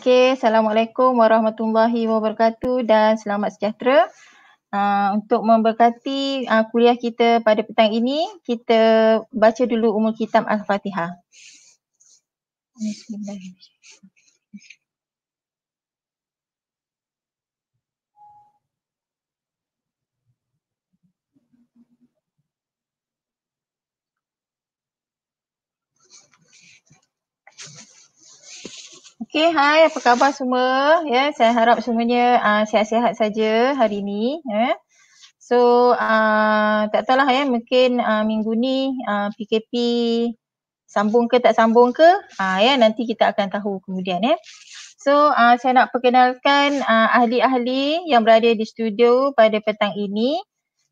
Okay, Assalamualaikum warahmatullahi wabarakatuh dan selamat sejahtera. Uh, untuk memberkati uh, kuliah kita pada petang ini, kita baca dulu umur kitab Al-Fatihah. Bismillahirrahmanirrahim. Okay, hai apa khabar semua? Ya, yeah, saya harap semuanya uh, sihat-sihat saja hari ini. Yeah. So, uh, tak tahulah ya, yeah, mungkin uh, minggu ni uh, PKP sambung ke tak sambung ke, uh, ya yeah, nanti kita akan tahu kemudian ya. Yeah. So, uh, saya nak perkenalkan uh, ahli-ahli yang berada di studio pada petang ini.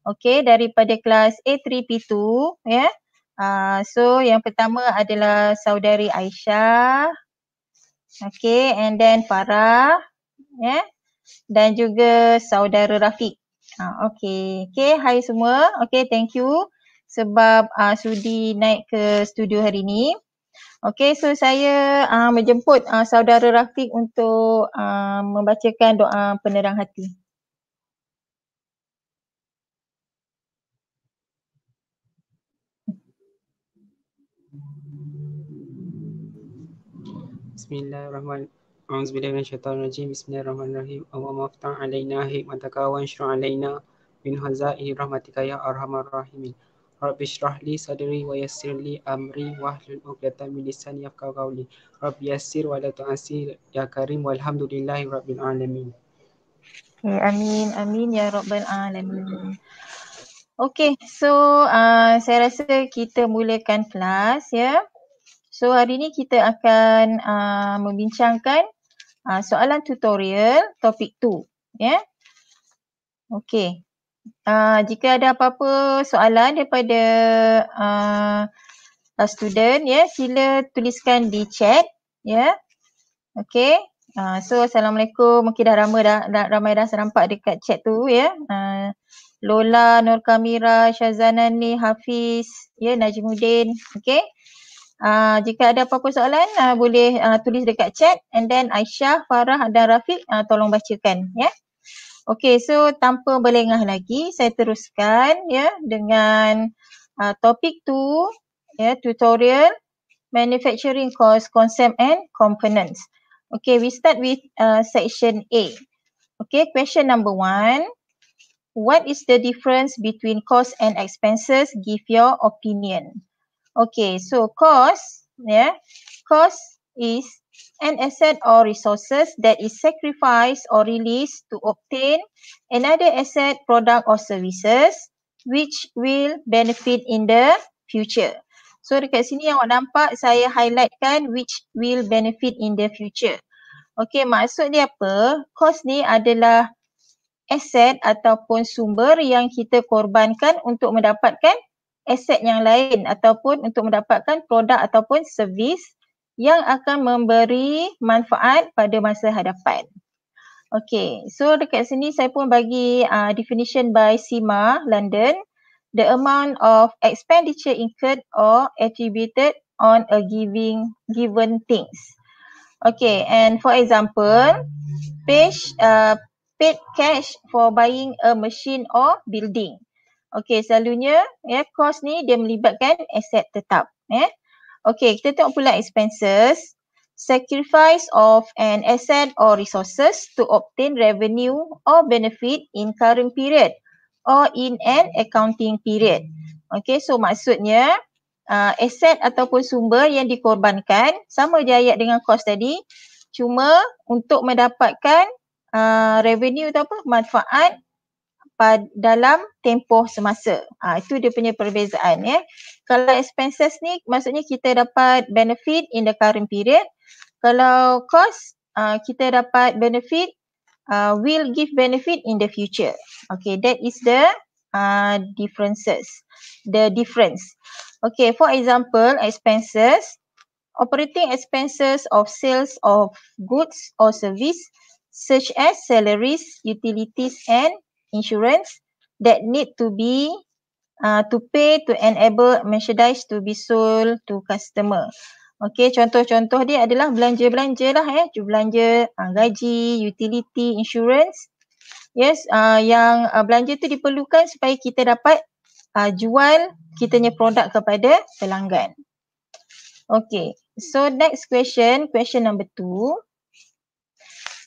Okay, daripada kelas A3P2, ya. Yeah. Uh, so, yang pertama adalah saudari Aisyah. Okay, and then Farah, ya, yeah? dan juga saudara Rafiq. Ha, okay, okay, hai semua. Okay, thank you sebab uh, sudi naik ke studio hari ini. Okay, so saya uh, menjemput uh, saudara Rafiq untuk uh, membacakan doa penerang hati. Bismillahirrahmanirrahim. A'udzu billahi minasyaitonir rajim. Bismillahirrahmanirrahim. Allahumma aftah 'alaina hikmataka wa ansyur 'alaina min hazaihi rahmatika ya arhamar rahimin. Rabbi shrah li sadri wa yassir li amri wa hlul 'uqdatam min lisani yafqahu qawli. Rabbi yassir wa la tu'assir ya karim walhamdulillahi rabbil alamin. Ya, amin amin ya rabbal alamin. Okay, so uh, saya rasa kita mulakan kelas ya. Yeah? So hari ni kita akan uh, membincangkan uh, soalan tutorial topik 2. Ya. Yeah? Okey. Uh, jika ada apa-apa soalan daripada uh, student ya, yeah, sila tuliskan di chat ya. Yeah? Okey. Uh, so Assalamualaikum. Mungkin dah ramai dah, dah, ramai dah serampak dekat chat tu ya. Yeah? Uh, Lola, Nur Kamira, Syazanani, Hafiz, ya, yeah, Najmudin. Okey. Ah, jika ada apa-apa soalan uh, boleh uh, tulis dekat chat and then Aisyah, Farah dan Rafiq uh, tolong bacakan ya. Yeah? Okay so tanpa berlengah lagi saya teruskan ya yeah, dengan uh, topik tu ya yeah, tutorial manufacturing course concept and components. Okay we start with uh, section A. Okay question number one. What is the difference between cost and expenses? Give your opinion. Okay, so cost, yeah, cost is an asset or resources that is sacrificed or released to obtain another asset, product or services which will benefit in the future. So dekat sini yang awak nampak saya highlightkan which will benefit in the future. Okay, maksud dia apa? Cost ni adalah aset ataupun sumber yang kita korbankan untuk mendapatkan aset yang lain ataupun untuk mendapatkan produk ataupun servis yang akan memberi manfaat pada masa hadapan. Okay, so dekat sini saya pun bagi uh, definition by SIMA London. The amount of expenditure incurred or attributed on a giving given things. Okay, and for example, page, uh, paid cash for buying a machine or building. Okey selalunya ya cost ni dia melibatkan aset tetap ya. Okey kita tengok pula expenses sacrifice of an asset or resources to obtain revenue or benefit in current period or in an accounting period. Okey so maksudnya uh, aset ataupun sumber yang dikorbankan sama je ayat dengan cost tadi cuma untuk mendapatkan uh, revenue atau apa manfaat pad- dalam tempoh semasa. Ha, itu dia punya perbezaan. Ya. Kalau expenses ni maksudnya kita dapat benefit in the current period. Kalau cost uh, kita dapat benefit uh, will give benefit in the future. Okay that is the uh, differences. The difference. Okay for example expenses. Operating expenses of sales of goods or service such as salaries, utilities and insurance that need to be uh, to pay to enable merchandise to be sold to customer. Okay, contoh-contoh dia adalah belanja-belanja lah eh. Belanja uh, gaji, utility, insurance. Yes, uh, yang uh, belanja tu diperlukan supaya kita dapat uh, jual kitanya produk kepada pelanggan. Okay, so next question, question number two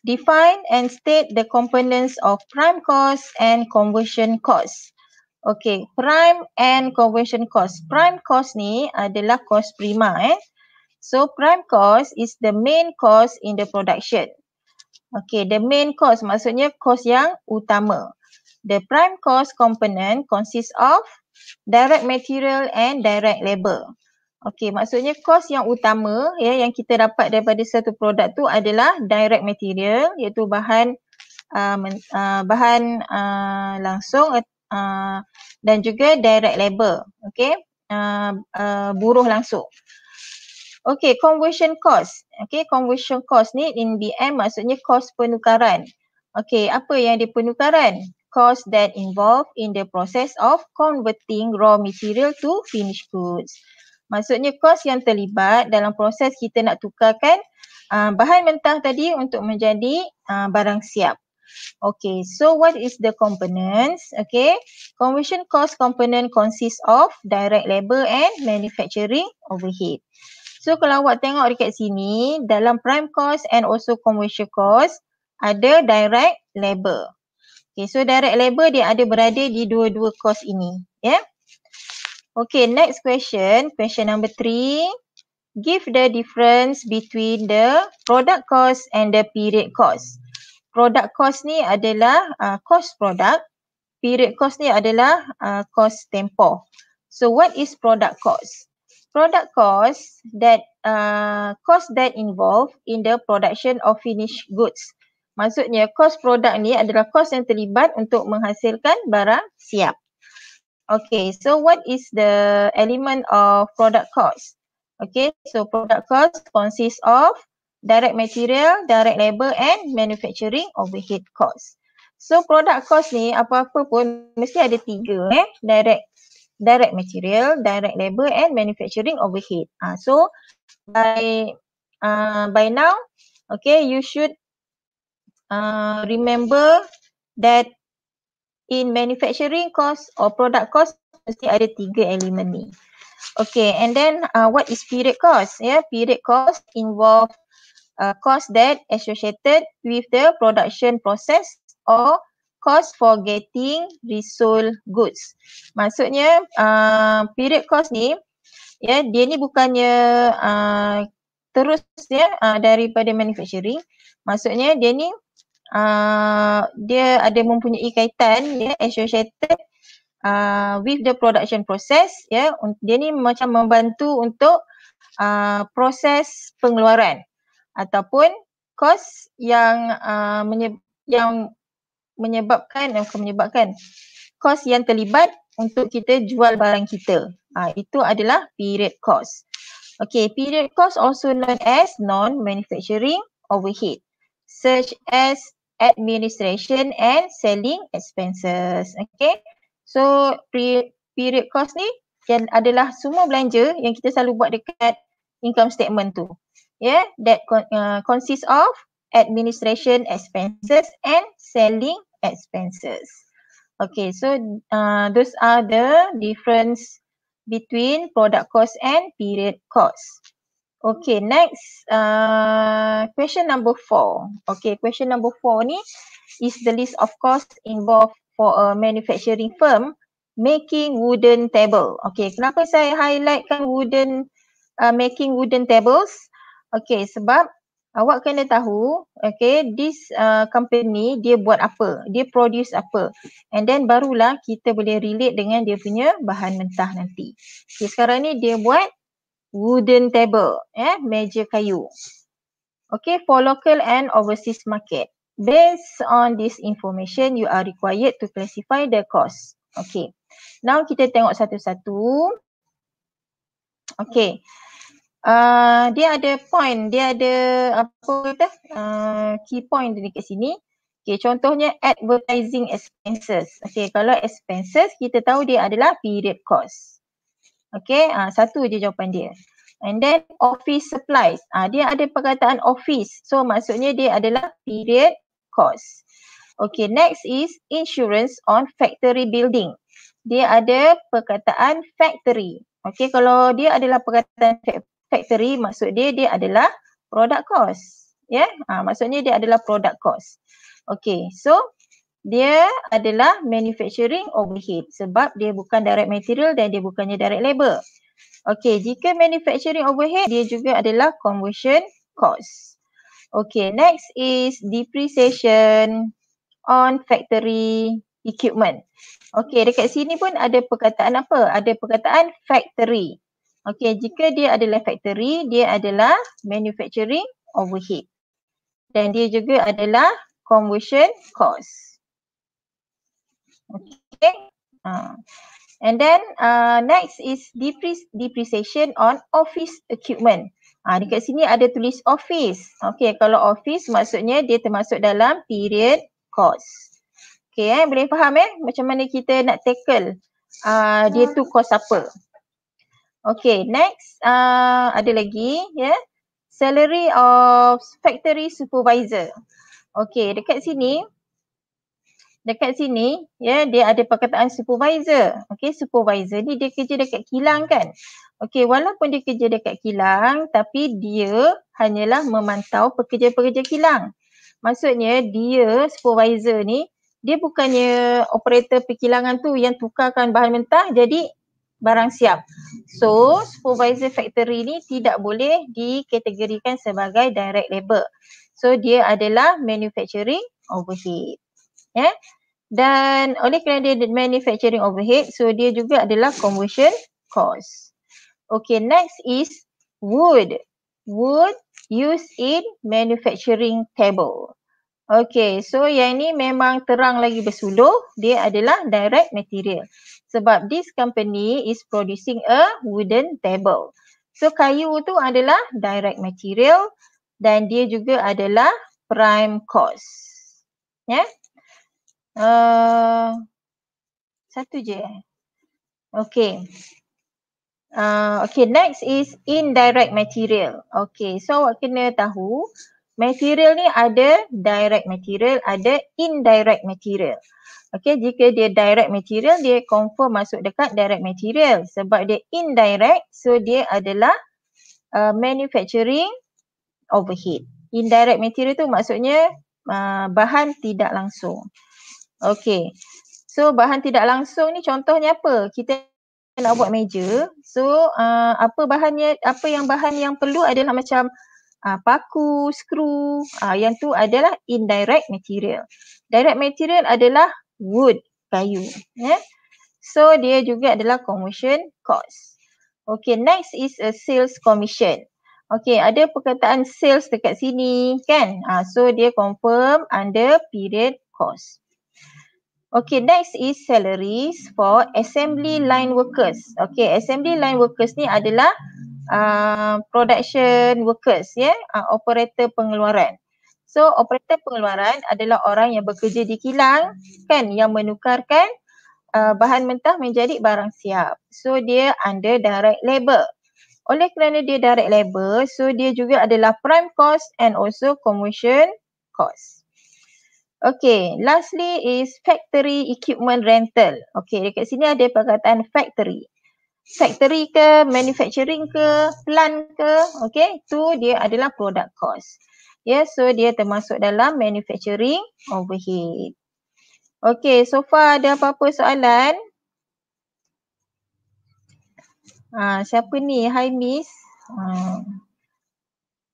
define and state the components of prime cost and conversion cost. Okay, prime and conversion cost. Prime cost ni adalah cost prima eh. So prime cost is the main cost in the production. Okay, the main cost maksudnya cost yang utama. The prime cost component consists of direct material and direct labor. Okey, maksudnya kos yang utama ya yang kita dapat daripada satu produk tu adalah direct material iaitu bahan uh, men, uh, bahan uh, langsung uh, dan juga direct labor. Okey, uh, uh, buruh langsung. Okey, conversion cost. Okey, conversion cost ni in BM maksudnya kos penukaran. Okey, apa yang di penukaran? Cost that involve in the process of converting raw material to finished goods. Maksudnya kos yang terlibat dalam proses kita nak tukarkan uh, bahan mentah tadi untuk menjadi uh, barang siap. Okay, so what is the components? Okay, conversion cost component consists of direct labor and manufacturing overhead. So kalau awak tengok dekat sini, dalam prime cost and also conversion cost ada direct labor. Okay, so direct labor dia ada berada di dua-dua cost ini. Yeah. Okay, next question. Question number three. Give the difference between the product cost and the period cost. Product cost ni adalah uh, cost product. Period cost ni adalah uh, cost tempoh. So, what is product cost? Product cost that uh, cost that involved in the production of finished goods. Maksudnya, cost product ni adalah cost yang terlibat untuk menghasilkan barang siap. Okay, so what is the element of product cost? Okay, so product cost consists of direct material, direct labor and manufacturing overhead cost. So product cost ni apa-apa pun mesti ada tiga eh. Direct direct material, direct labor and manufacturing overhead. Ah, uh, so by uh, by now, okay, you should uh, remember that in manufacturing cost or product cost mesti ada tiga elemen ni. Okay and then uh, what is period cost? Yeah, period cost involve uh, cost that associated with the production process or cost for getting resold goods. Maksudnya uh, period cost ni ya yeah, dia ni bukannya uh, terusnya ya uh, daripada manufacturing. Maksudnya dia ni uh, dia ada mempunyai kaitan ya yeah, associated uh, with the production process ya yeah. dia ni macam membantu untuk uh, proses pengeluaran ataupun kos yang uh, menyeb- yang menyebabkan yang menyebabkan kos yang terlibat untuk kita jual barang kita. Ha, itu adalah period cost. Okay, period cost also known as non-manufacturing overhead such as administration and selling expenses. Okay. So period cost ni yang adalah semua belanja yang kita selalu buat dekat income statement tu. Yeah, that con- uh, consists of administration expenses and selling expenses. Okay, so uh, those are the difference between product cost and period cost. Okay, next uh, question number four. Okay, question number four ni is the list of costs involved for a manufacturing firm making wooden table. Okay, kenapa saya highlightkan wooden uh, making wooden tables? Okay, sebab awak kena tahu, okay, this uh, company dia buat apa, dia produce apa and then barulah kita boleh relate dengan dia punya bahan mentah nanti. Okay, sekarang ni dia buat wooden table, eh, meja kayu. Okay, for local and overseas market. Based on this information, you are required to classify the cost. Okay, now kita tengok satu-satu. Okay, uh, dia ada point, dia ada apa kata, uh, key point dekat sini. Okay, contohnya advertising expenses. Okay, kalau expenses kita tahu dia adalah period cost. Okay, uh, ah, satu je jawapan dia. And then office supplies. Uh, dia ada perkataan office. So maksudnya dia adalah period cost. Okay, next is insurance on factory building. Dia ada perkataan factory. Okay, kalau dia adalah perkataan factory, maksud dia dia adalah product cost. Ya, yeah? uh, maksudnya dia adalah product cost. Okay, so dia adalah manufacturing overhead sebab dia bukan direct material dan dia bukannya direct labor. Okey, jika manufacturing overhead dia juga adalah conversion cost. Okey, next is depreciation on factory equipment. Okey, dekat sini pun ada perkataan apa? Ada perkataan factory. Okey, jika dia adalah factory, dia adalah manufacturing overhead. Dan dia juga adalah conversion cost okay uh. and then uh, next is depreciation on office equipment Ha, dekat sini ada tulis office. Okay, kalau office maksudnya dia termasuk dalam period cost. Okay, eh? boleh faham eh? Macam mana kita nak tackle uh, dia tu cost apa. Okay, next uh, ada lagi ya. Yeah? Salary of factory supervisor. Okay, dekat sini dekat sini ya yeah, dia ada perkataan supervisor. Okey supervisor ni dia kerja dekat kilang kan. Okey walaupun dia kerja dekat kilang tapi dia hanyalah memantau pekerja-pekerja kilang. Maksudnya dia supervisor ni dia bukannya operator perkilangan tu yang tukarkan bahan mentah jadi barang siap. So supervisor factory ni tidak boleh dikategorikan sebagai direct labor. So dia adalah manufacturing overhead ya dan oleh kerana dia manufacturing overhead so dia juga adalah conversion cost okay next is wood wood used in manufacturing table okay so yang ni memang terang lagi bersuluh dia adalah direct material sebab this company is producing a wooden table so kayu tu adalah direct material dan dia juga adalah prime cost ya yeah? Eh, satu je. Okay. Uh, eh, okay, next is indirect material. Okay, so awak kena tahu material ni ada direct material, ada indirect material. Okay, jika dia direct material, dia confirm masuk dekat direct material. Sebab dia indirect, so dia adalah uh, manufacturing overhead. Indirect material tu maksudnya uh, bahan tidak langsung. Okay. So bahan tidak langsung ni contohnya apa? Kita nak buat meja. So uh, apa bahannya, apa yang bahan yang perlu adalah macam uh, paku, skru. Uh, yang tu adalah indirect material. Direct material adalah wood, kayu. Yeah? So dia juga adalah commission cost. Okay next is a sales commission. Okay ada perkataan sales dekat sini kan. Uh, so dia confirm under period cost. Okay, next is salaries for assembly line workers. Okay, assembly line workers ni adalah uh, production workers, ya, yeah? uh, operator pengeluaran. So, operator pengeluaran adalah orang yang bekerja di kilang, kan, yang menukarkan uh, bahan mentah menjadi barang siap. So, dia under direct labor. Oleh kerana dia direct labor, so dia juga adalah prime cost and also commission cost. Okay, lastly is factory equipment rental. Okay, dekat sini ada perkataan factory. Factory ke, manufacturing ke, plant ke, okay, tu dia adalah product cost. Yeah, so dia termasuk dalam manufacturing overhead. Okay, so far ada apa-apa soalan? Ha, siapa ni? Hi Miss. Ha.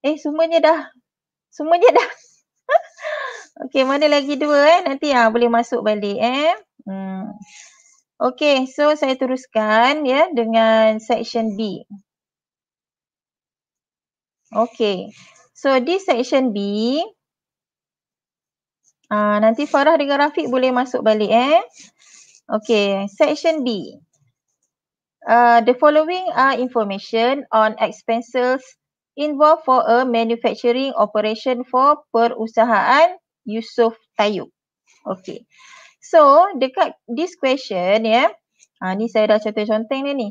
Eh, semuanya dah. Semuanya dah. Okey, mana lagi dua eh? Nanti ah boleh masuk balik eh. Hmm. Okey, so saya teruskan ya dengan section B. Okey. So di section B ah nanti Farah dengan Rafiq boleh masuk balik eh. Okay, section B. Uh, the following are information on expenses involved for a manufacturing operation for perusahaan Yusuf Tayub. Okay. So dekat this question ya. Yeah, ha, ni saya dah contoh-contoh ni ni.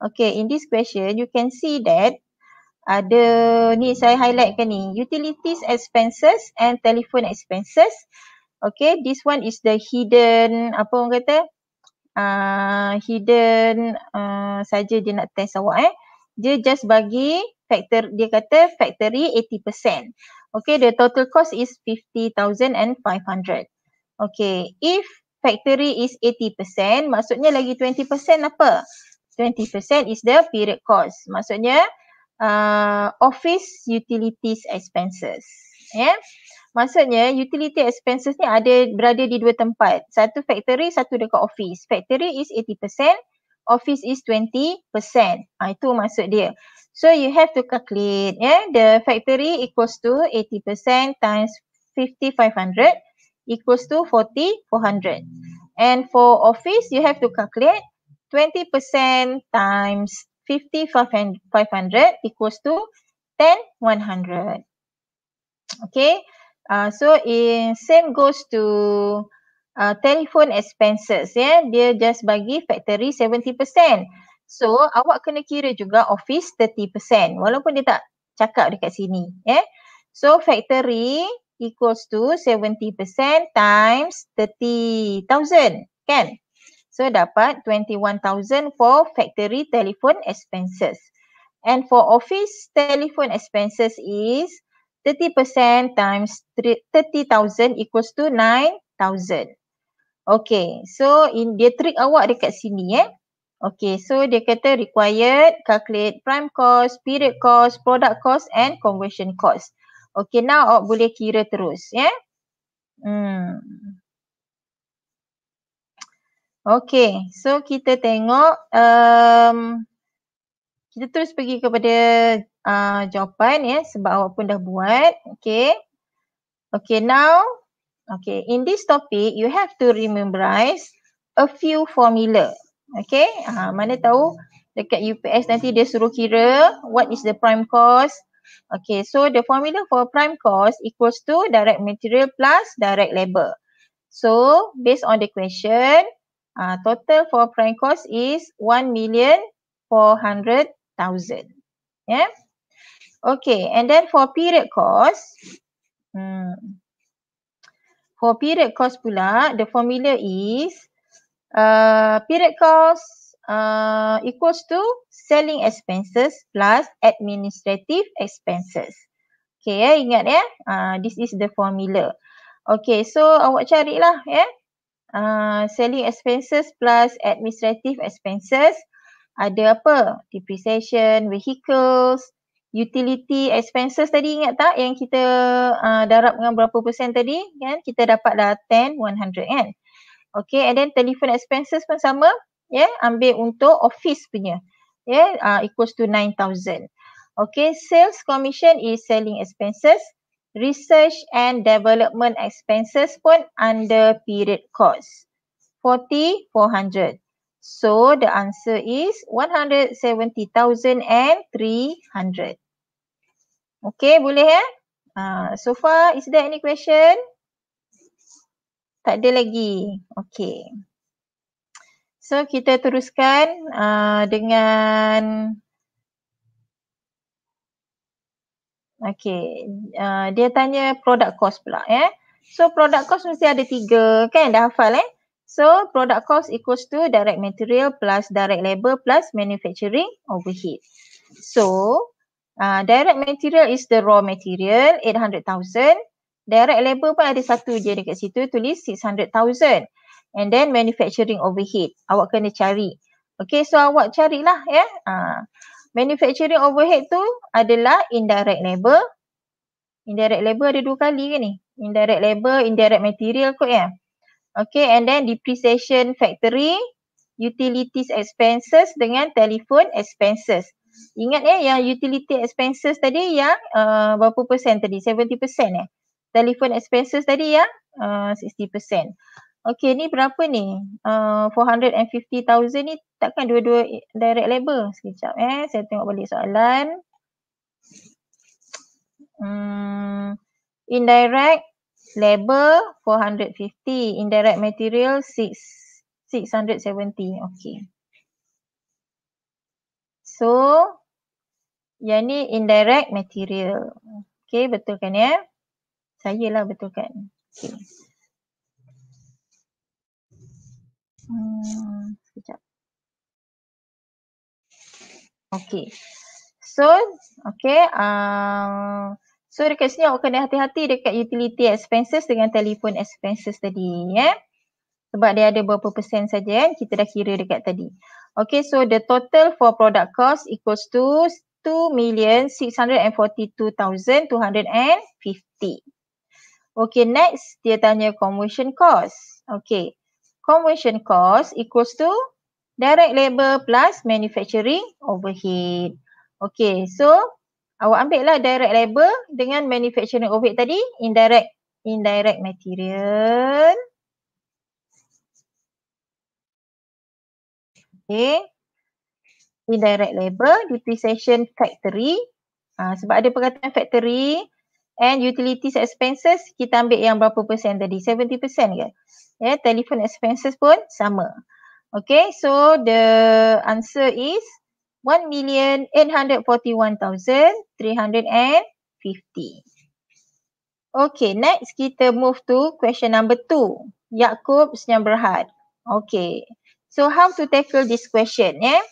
Okay in this question you can see that ada ni saya highlightkan ni utilities expenses and telephone expenses. Okay this one is the hidden apa orang kata uh, hidden uh, saja dia nak test awak eh. Dia just bagi factor dia kata factory 80%. Okay, the total cost is 50,500. Okay, if factory is 80%, maksudnya lagi 20% apa? 20% is the period cost. Maksudnya uh, office utilities expenses. Yeah? Maksudnya utility expenses ni ada berada di dua tempat. Satu factory, satu dekat office. Factory is 80%, office is 20%. Uh, ah, itu maksud dia. So you have to calculate yeah, the factory equals to 80% times 5500 equals to 40400. And for office you have to calculate 20% times 5500 equals to 10100. Okay. Uh, so in, same goes to uh, telephone expenses ya yeah? dia just bagi factory 70%. So awak kena kira juga office 30% walaupun dia tak cakap dekat sini ya. Yeah? So factory equals to 70% times 30,000 kan. So dapat 21,000 for factory telephone expenses. And for office telephone expenses is 30% times 30,000 equals to 9,000. Okay, so in, dia trick awak dekat sini eh. Okay, so dia kata required calculate prime cost, period cost, product cost and conversion cost. Okay, now awak boleh kira terus ya. Yeah? Hmm. Okay, so kita tengok um, kita terus pergi kepada uh, jawapan ya yeah, sebab awak pun dah buat. Okay. Okay, now Okay, in this topic, you have to rememberize a few formula. Okay, ha, mana tahu dekat UPS nanti dia suruh kira what is the prime cost. Okay, so the formula for prime cost equals to direct material plus direct labor. So, based on the question, uh, total for prime cost is 1 million 400,000. Yeah. Okay, and then for period cost, hmm, For period cost pula, the formula is uh, period cost uh, equals to selling expenses plus administrative expenses. Okay, ya, ingat ya. Uh, this is the formula. Okay, so awak carilah ya. Uh, selling expenses plus administrative expenses. Ada apa? Depreciation, vehicles, utility expenses tadi ingat tak yang kita uh, darab dengan berapa persen tadi kan kita dapatlah 10 100 kan okey and then telephone expenses pun sama ya yeah, ambil untuk office punya ya yeah, uh, equals to 9000 okey sales commission is selling expenses research and development expenses pun under period cost 40 400 so the answer is one hundred seventy thousand and three hundred. Okay boleh ya? Uh, so far is there any question? Tak ada lagi. Okay. So kita teruskan uh, dengan Okay. Uh, dia tanya product cost pula ya. Eh? So product cost mesti ada tiga kan dah hafal eh. So product cost equals to direct material plus direct labor plus manufacturing overhead. So Ah, direct material is the raw material 800,000. Direct labor pun ada satu je dekat situ tulis 600,000. And then manufacturing overhead. Awak kena cari. Okay so awak carilah ya. Yeah. Uh, manufacturing overhead tu adalah indirect labor. Indirect labor ada dua kali ke ni? Indirect labor, indirect material kot ya. Yeah. Okay and then depreciation factory, utilities expenses dengan telephone expenses. Ingat eh yang utility expenses tadi yang uh, berapa persen tadi? 70 persen eh. Telephone expenses tadi yang uh, 60 persen. Okay ni berapa ni? Uh, 450,000 ni takkan dua-dua direct labor? Sekejap eh. Saya tengok balik soalan. Hmm, indirect labor 450. Indirect material 6. 670. Okay. So, yang ni indirect material. Okay, betul kan ya? Saya lah betul kan. Okay. Hmm, sekejap. Okay. So, okay. Uh, so, dekat sini awak kena hati-hati dekat utility expenses dengan telefon expenses tadi. Ya? Yeah? Sebab dia ada beberapa persen saja kan? Kita dah kira dekat tadi. Okay, so the total for product cost equals to two forty-two two million six hundred hundred and and thousand fifty. Okay, next dia tanya conversion cost. Okay, conversion cost equals to direct labor plus manufacturing overhead. Okay, so awak ambil lah direct labor dengan manufacturing overhead tadi, indirect indirect material. Okay. Indirect labor, depreciation factory. Ha, sebab ada perkataan factory and utilities expenses, kita ambil yang berapa persen tadi? 70 persen ke? Ya, yeah, telephone expenses pun sama. Okay, so the answer is 1,841,350. Okay, next kita move to question number 2. Yaakob Senyam Berhad. Okay, So how to tackle this question ya? Yeah?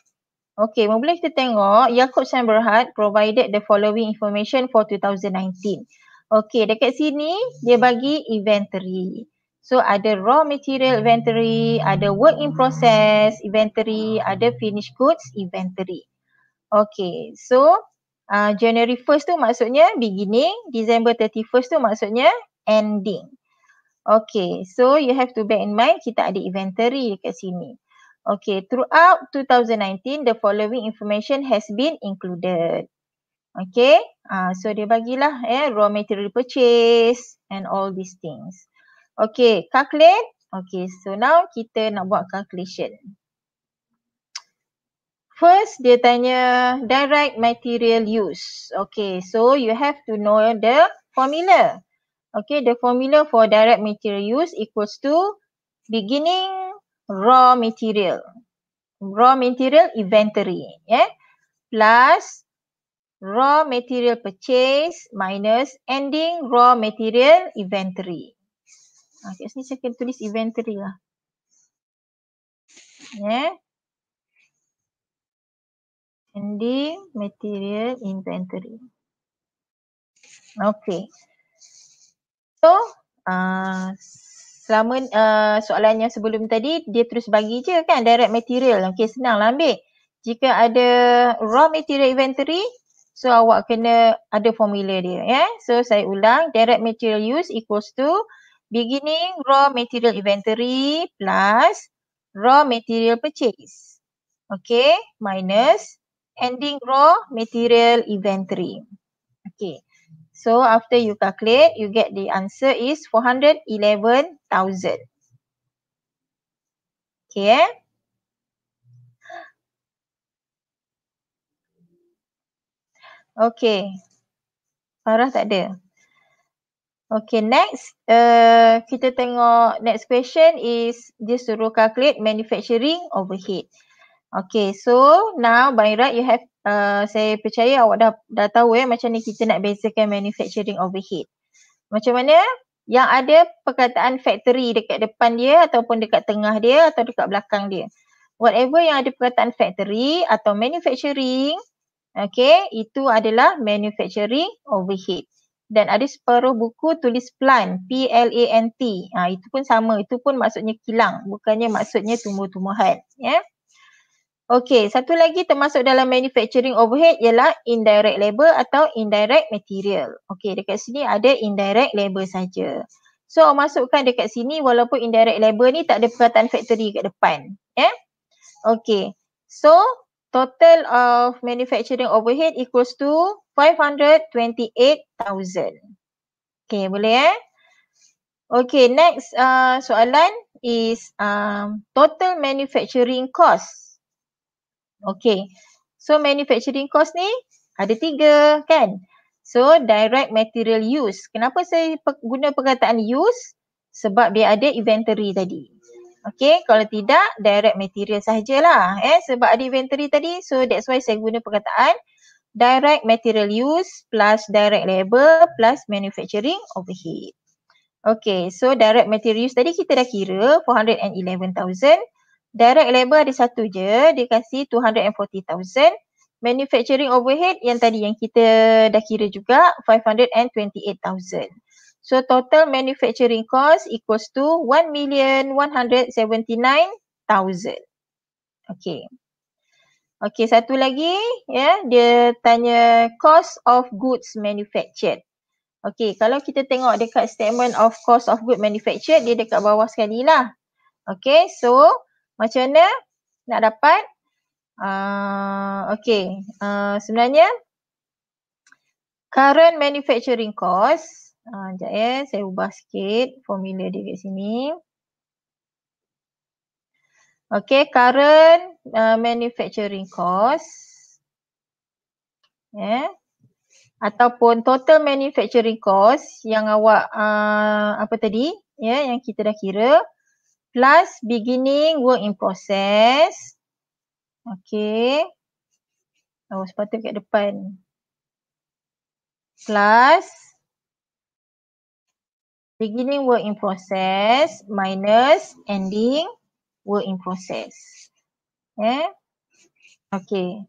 Okay, mula kita tengok Yaakob Sam Berhad provided the following information for 2019. Okay, dekat sini dia bagi inventory. So ada raw material inventory, ada work in process inventory, ada finished goods inventory. Okay, so uh, January 1st tu maksudnya beginning, December 31st tu maksudnya ending. Okay, so you have to bear in mind kita ada inventory dekat sini. Okay, throughout 2019, the following information has been included. Okay, uh, so dia bagilah eh, raw material purchase and all these things. Okay, calculate. Okay, so now kita nak buat calculation. First, dia tanya direct material use. Okay, so you have to know the formula. Okay, the formula for direct material use equals to beginning raw material. Raw material inventory. Yeah? Plus raw material purchase minus ending raw material inventory. Okay, ah, sini saya akan tulis inventory lah. Yeah. Ending material inventory. Okay. So, uh, selama uh, eh, soalan yang sebelum tadi dia terus bagi je kan direct material. Okey senang lah ambil. Jika ada raw material inventory so awak kena ada formula dia ya. Yeah? So saya ulang direct material use equals to beginning raw material inventory plus raw material purchase. Okey minus ending raw material inventory. Okey. So after you calculate, you get the answer is 411,000. Okay. Eh? Okay. Farah tak ada. Okay, next. Uh, kita tengok next question is dia suruh calculate manufacturing overhead. Okay so now by right you have uh, saya percaya awak dah, dah tahu eh macam ni kita nak bezakan manufacturing overhead. Macam mana yang ada perkataan factory dekat depan dia ataupun dekat tengah dia atau dekat belakang dia. Whatever yang ada perkataan factory atau manufacturing okay itu adalah manufacturing overhead. Dan ada separuh buku tulis plant, P-L-A-N-T. Ha, itu pun sama, itu pun maksudnya kilang bukannya maksudnya tumbuh-tumbuhan. Yeah? Okey, satu lagi termasuk dalam manufacturing overhead ialah indirect labor atau indirect material. Okey, dekat sini ada indirect labor saja. So, masukkan dekat sini walaupun indirect labor ni tak ada perkataan factory kat depan. Ya. Yeah? Okey. So, total of manufacturing overhead equals to 528,000. Okey, boleh eh? Okey, next uh, soalan is um, total manufacturing cost. Okay. So manufacturing cost ni ada tiga kan. So direct material use. Kenapa saya guna perkataan use? Sebab dia ada inventory tadi. Okay kalau tidak direct material sahajalah. Eh sebab ada inventory tadi so that's why saya guna perkataan direct material use plus direct labor plus manufacturing overhead. Okay so direct material use tadi kita dah kira 411,000 Direct labor ada satu je, dia kasi 240,000. Manufacturing overhead yang tadi yang kita dah kira juga 528,000. So total manufacturing cost equals to million 1,179,000. Okay. Okay, satu lagi. ya yeah, Dia tanya cost of goods manufactured. Okay, kalau kita tengok dekat statement of cost of goods manufactured, dia dekat bawah sekali lah. Okay, so uh, macam mana nak dapat uh, ah, okay uh, ah, sebenarnya current manufacturing cost uh, sekejap ya saya ubah sikit formula dia kat sini okay current uh, manufacturing cost ya yeah. ataupun total manufacturing cost yang awak uh, apa tadi ya yeah, yang kita dah kira plus beginning work in process. Okay. Oh, sepatutnya kat depan. Plus beginning work in process minus ending work in process. Eh? Okay.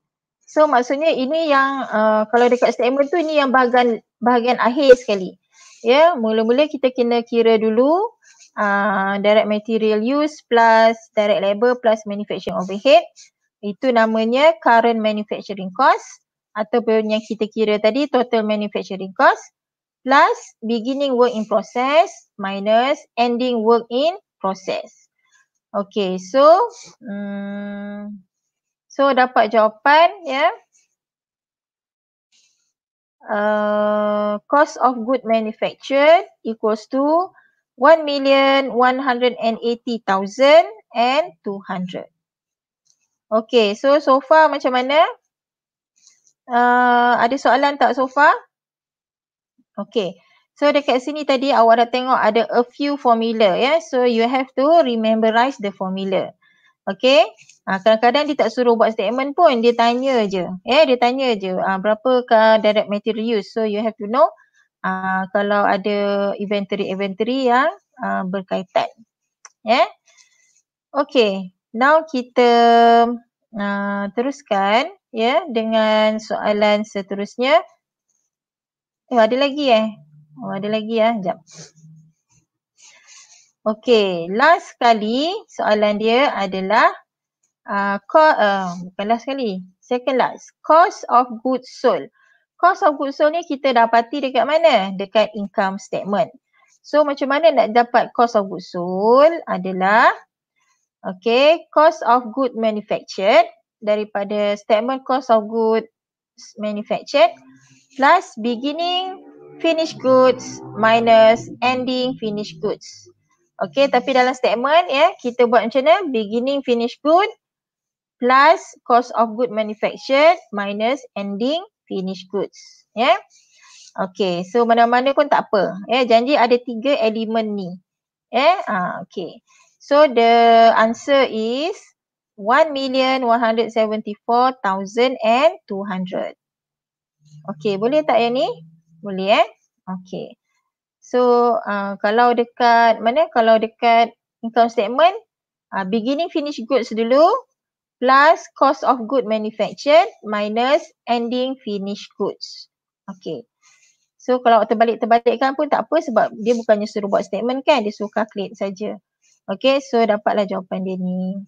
So maksudnya ini yang uh, kalau dekat statement tu ini yang bahagian bahagian akhir sekali. Ya, yeah? mula-mula kita kena kira dulu uh, direct material use plus direct labor plus manufacturing overhead itu namanya current manufacturing cost ataupun yang kita kira tadi total manufacturing cost plus beginning work in process minus ending work in process. Okay so um, so dapat jawapan ya. Yeah. Uh, cost of good manufactured equals to 1 million 180,000 and 200. Okay, so so far macam mana? Uh, ada soalan tak so far? Okay. So dekat sini tadi awak dah tengok ada a few formula ya. Yeah? So you have to rememberize the formula. Okay. Ah, kadang-kadang dia tak suruh buat statement pun. Dia tanya je. Ya, yeah? dia tanya je. Ha, berapakah direct material use? So you have to know uh, kalau ada inventory-inventory yang uh, berkaitan. Yeah. Okay, now kita uh, teruskan ya yeah, dengan soalan seterusnya. Eh, ada lagi eh? Oh, ada lagi ya, eh? jap. Okay, last kali soalan dia adalah uh, co- uh, bukan last kali, second last. Cost of goods sold cost of goods sold ni kita dapati dekat mana? Dekat income statement. So macam mana nak dapat cost of goods sold adalah okay, cost of good manufactured daripada statement cost of goods manufactured plus beginning finished goods minus ending finished goods. Okay tapi dalam statement ya yeah, kita buat macam mana? Beginning finished goods plus cost of good manufactured minus ending finished goods. Ya. Yeah? Okay. So mana-mana pun tak apa. Ya. Yeah? Janji ada tiga elemen ni. Ya. Yeah? Ah, okay. So the answer is 1,174,200. Okay. Boleh tak yang ni? Boleh eh. Ya? Okay. So uh, kalau dekat mana? Kalau dekat income statement. Uh, beginning finish goods dulu plus cost of good manufactured minus ending finished goods. Okay. So kalau terbalik-terbalikkan pun tak apa sebab dia bukannya suruh buat statement kan. Dia suruh calculate saja. Okay. So dapatlah jawapan dia ni.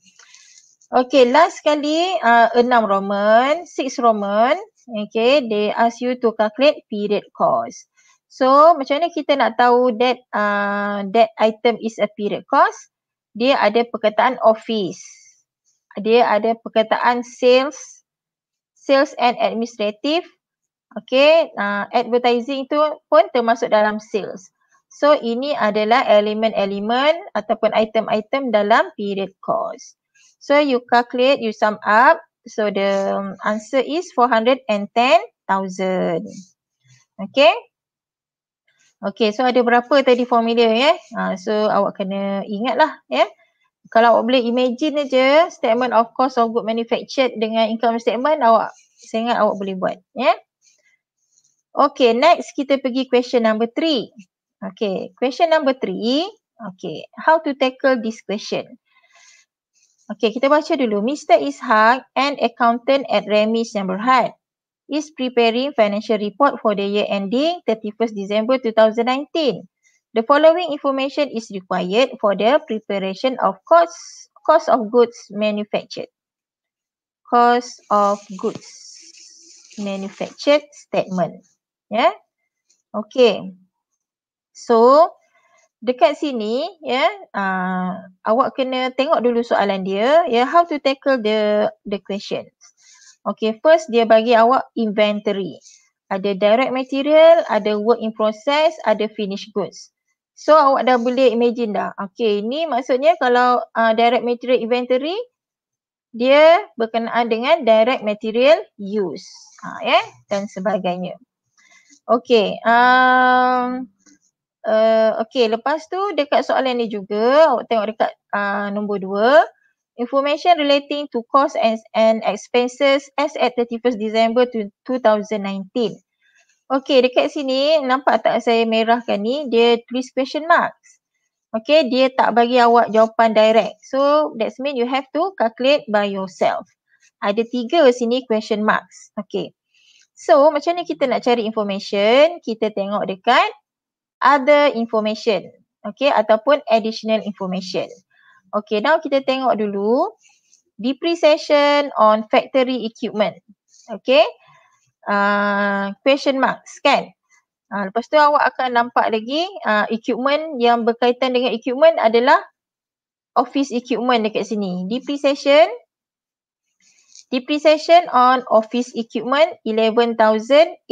Okay. Last sekali uh, enam Roman. Six Roman. Okay. They ask you to calculate period cost. So macam mana kita nak tahu that uh, that item is a period cost? Dia ada perkataan office dia ada perkataan sales sales and administrative okay. uh, advertising tu pun termasuk dalam sales so ini adalah elemen-elemen ataupun item-item dalam period cost so you calculate you sum up so the um, answer is 410,000 Okay. Okay. so ada berapa tadi formula ya yeah? uh, so awak kena ingatlah ya yeah? kalau awak boleh imagine aja statement of cost of good manufactured dengan income statement awak saya ingat awak boleh buat ya yeah? Okay, next kita pergi question number three. Okay, question number three. Okay, how to tackle this question Okay, kita baca dulu Mr Ishak an accountant at Remis yang berhad is preparing financial report for the year ending 31st December 2019 The following information is required for the preparation of cost cost of goods manufactured. Cost of goods manufactured statement. Ya. Yeah? Okay. So dekat sini ya yeah, uh, awak kena tengok dulu soalan dia ya yeah, how to tackle the the question. Okay, first dia bagi awak inventory. Ada direct material, ada work in process, ada finished goods. So awak dah boleh imagine dah. Okay ni maksudnya kalau uh, direct material inventory dia berkenaan dengan direct material use. Ha, yeah? Dan sebagainya. Okay. Um, uh, okay lepas tu dekat soalan ni juga awak tengok dekat uh, nombor dua. Information relating to cost and, and expenses as at 31st December 2019. Okey, dekat sini nampak tak saya merahkan ni dia tulis question marks. Okey, dia tak bagi awak jawapan direct. So that's mean you have to calculate by yourself. Ada tiga sini question marks. Okey, So macam ni kita nak cari information? Kita tengok dekat other information. Okey, ataupun additional information. Okey, now kita tengok dulu depreciation on factory equipment. Okey uh, question mark scan. Uh, lepas tu awak akan nampak lagi uh, equipment yang berkaitan dengan equipment adalah office equipment dekat sini. Depreciation, depreciation on office equipment 11,800.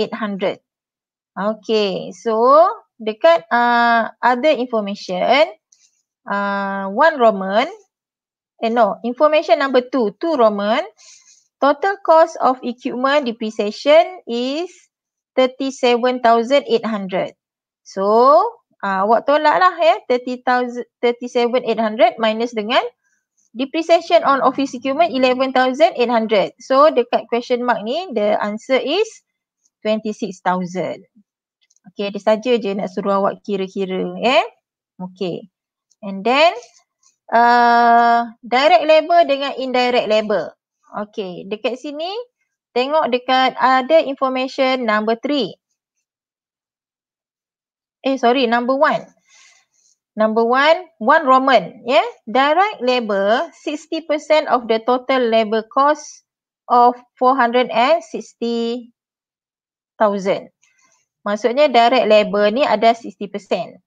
Okay so dekat uh, other information uh, one Roman eh no information number two, two Roman total cost of equipment depreciation is 37,800. So, uh, awak tolak lah ya, 30, 37,800 minus dengan depreciation on office equipment 11,800. So, dekat question mark ni, the answer is 26,000. Okay, dia saja je nak suruh awak kira-kira ya. Yeah? Okay. And then, uh, direct labor dengan indirect labor. Okay dekat sini tengok dekat ada information number three. Eh sorry number one. Number one, one Roman. Yeah. Direct labor 60% of the total labor cost of 460,000. Maksudnya direct labor ni ada 60%.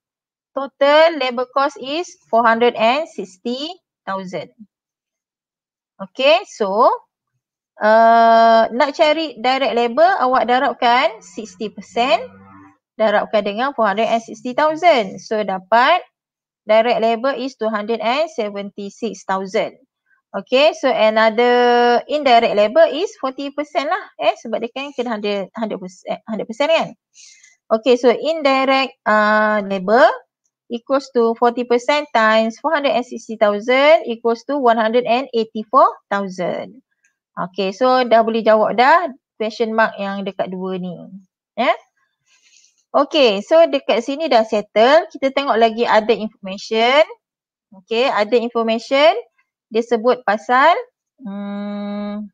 Total labor cost is 460,000. Okay so uh, nak cari direct labor awak darabkan 60% darabkan dengan 460,000. So dapat direct labor is 276,000. Okay so another indirect labor is 40% lah eh sebab dia kan kena 100%, 100%, 100% kan. Okay so indirect uh, labor equals to 40% times 460,000 equals to 184,000. Okay, so dah boleh jawab dah question mark yang dekat dua ni. Yeah. Okay, so dekat sini dah settle. Kita tengok lagi ada information. Okay, ada information. Dia sebut pasal hmm,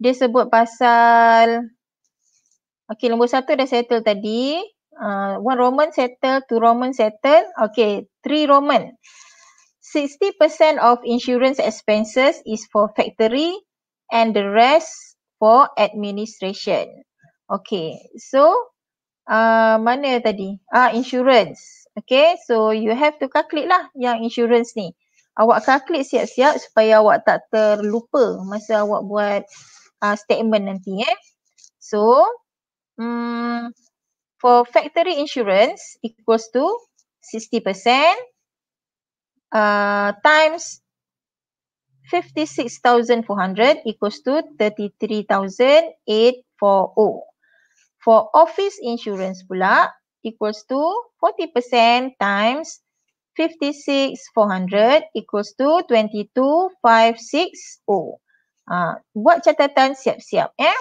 dia sebut pasal Okay, nombor satu dah settle tadi uh, one Roman settle, two Roman settle, okay, three Roman. 60% of insurance expenses is for factory and the rest for administration. Okay, so uh, mana tadi? Ah, uh, insurance. Okay, so you have to calculate lah yang insurance ni. Awak calculate siap-siap supaya awak tak terlupa masa awak buat uh, statement nanti eh. So, hmm, um, for factory insurance equals to 60% uh, times 56,400 equals to 33,840. For office insurance pula equals to 40% times 56,400 equals to 22,560. Uh, ah, buat catatan siap-siap. Eh?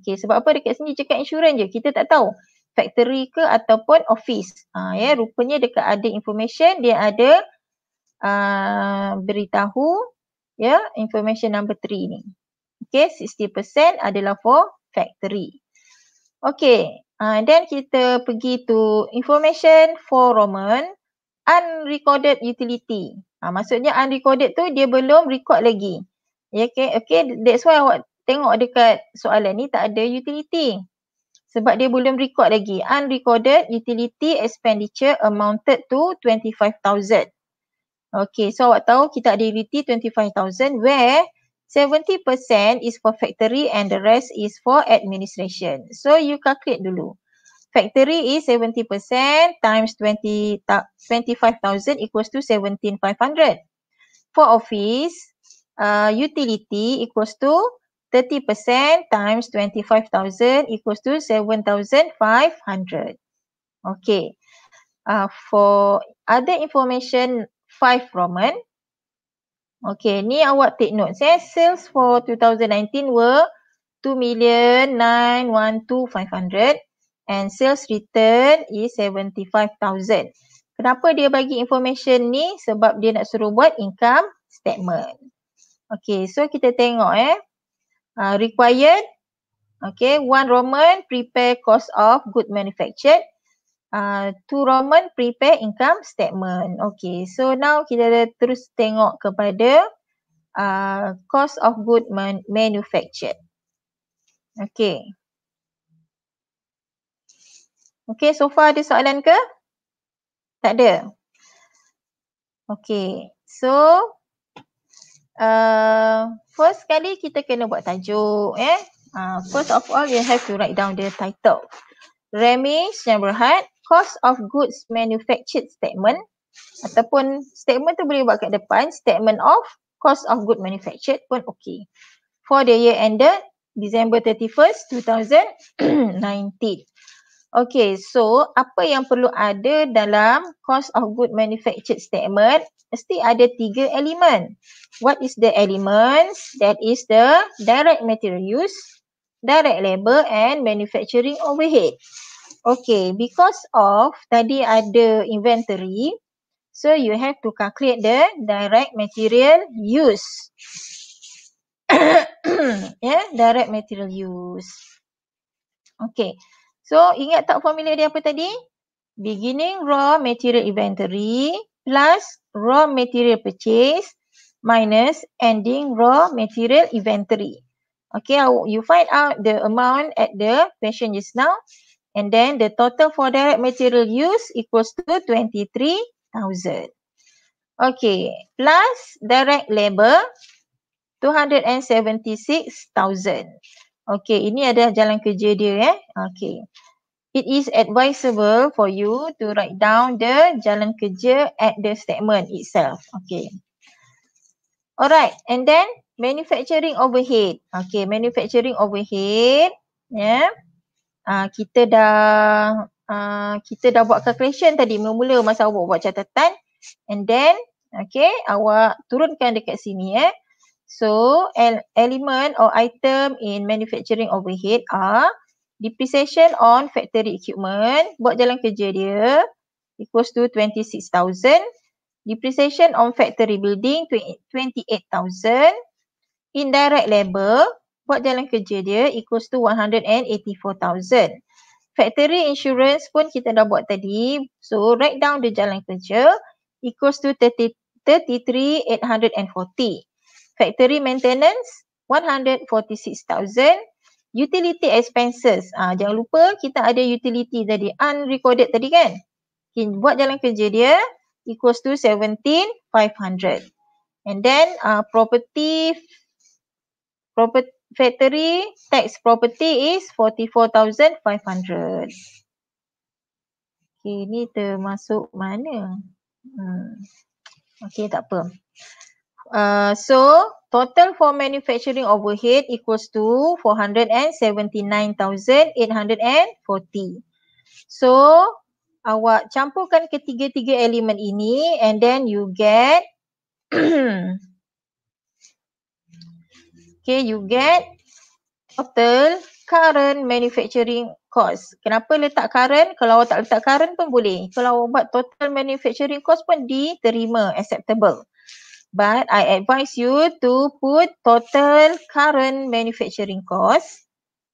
Okay, sebab apa dekat sini cakap insurans je. Kita tak tahu factory ke ataupun office. Ha, ya, rupanya dekat ada information dia ada uh, beritahu ya information number three ni. Okay, 60% adalah for factory. Okay, uh, ah, then kita pergi to information for Roman unrecorded utility. Ha, maksudnya unrecorded tu dia belum record lagi. Ya, okay, okay, that's why awak tengok dekat soalan ni tak ada utility sebab dia belum record lagi unrecorded utility expenditure amounted to 25000 okay so awak tahu kita ada utility 25000 where 70% is for factory and the rest is for administration so you calculate dulu factory is 70% times 20 25000 equals to 17500 for office uh, utility equals to 30% times 25,000 equals to 7,500. Okay. Uh, for other information, 5 Roman. Okay, ni awak take note. eh. Sales for 2019 were 2,912,500 and sales return is 75,000. Kenapa dia bagi information ni? Sebab dia nak suruh buat income statement. Okay, so kita tengok eh uh, required. Okay, one Roman prepare cost of good manufactured. Uh, two Roman prepare income statement. Okay, so now kita terus tengok kepada uh, cost of good man manufactured. Okay. Okay, so far ada soalan ke? Tak ada. Okay, so uh, first sekali kita kena buat tajuk eh. Uh, first of all you have to write down the title. Remy Senberhat, Cost of Goods Manufactured Statement ataupun statement tu boleh buat kat depan, statement of cost of Goods manufactured pun okey. For the year ended December 31st 2019. Okay, so apa yang perlu ada dalam cost of good manufactured statement? Mesti ada tiga elemen. What is the elements? That is the direct material use, direct labor and manufacturing overhead. Okay, because of tadi ada inventory, so you have to calculate the direct material use. yeah, direct material use. Okay. So ingat tak formula dia apa tadi? Beginning raw material inventory plus raw material purchase minus ending raw material inventory. Okay, you find out the amount at the question just now and then the total for direct material use equals to 23,000. Okay, plus direct labor 276,000. Okay, ini adalah jalan kerja dia eh. Okay. It is advisable for you to write down the jalan kerja at the statement itself. Okay. Alright, and then manufacturing overhead. Okay, manufacturing overhead. Yeah. Ya. Uh, kita dah Uh, kita dah buat calculation tadi mula-mula masa awak buat catatan and then okay awak turunkan dekat sini eh So el- element or item in manufacturing overhead are depreciation on factory equipment buat jalan kerja dia equals to 26,000 depreciation on factory building 28,000 indirect labor buat jalan kerja dia equals to 184,000 factory insurance pun kita dah buat tadi so write down the jalan kerja equals to 30, 33,840 factory maintenance 146,000 utility expenses ah jangan lupa kita ada utility tadi unrecorded tadi kan okay, buat jalan kerja dia equals to 17,500 and then ah uh, property property factory tax property is 44,500 Okay, ni termasuk mana? Hmm. Okay, tak apa. Uh, so total for manufacturing overhead equals to four hundred hundred and and seventy nine thousand eight forty. So awak campurkan ketiga-tiga elemen ini and then you get okay you get total current manufacturing cost. Kenapa letak current? Kalau awak tak letak current pun boleh. Kalau awak buat total manufacturing cost pun diterima acceptable but I advise you to put total current manufacturing cost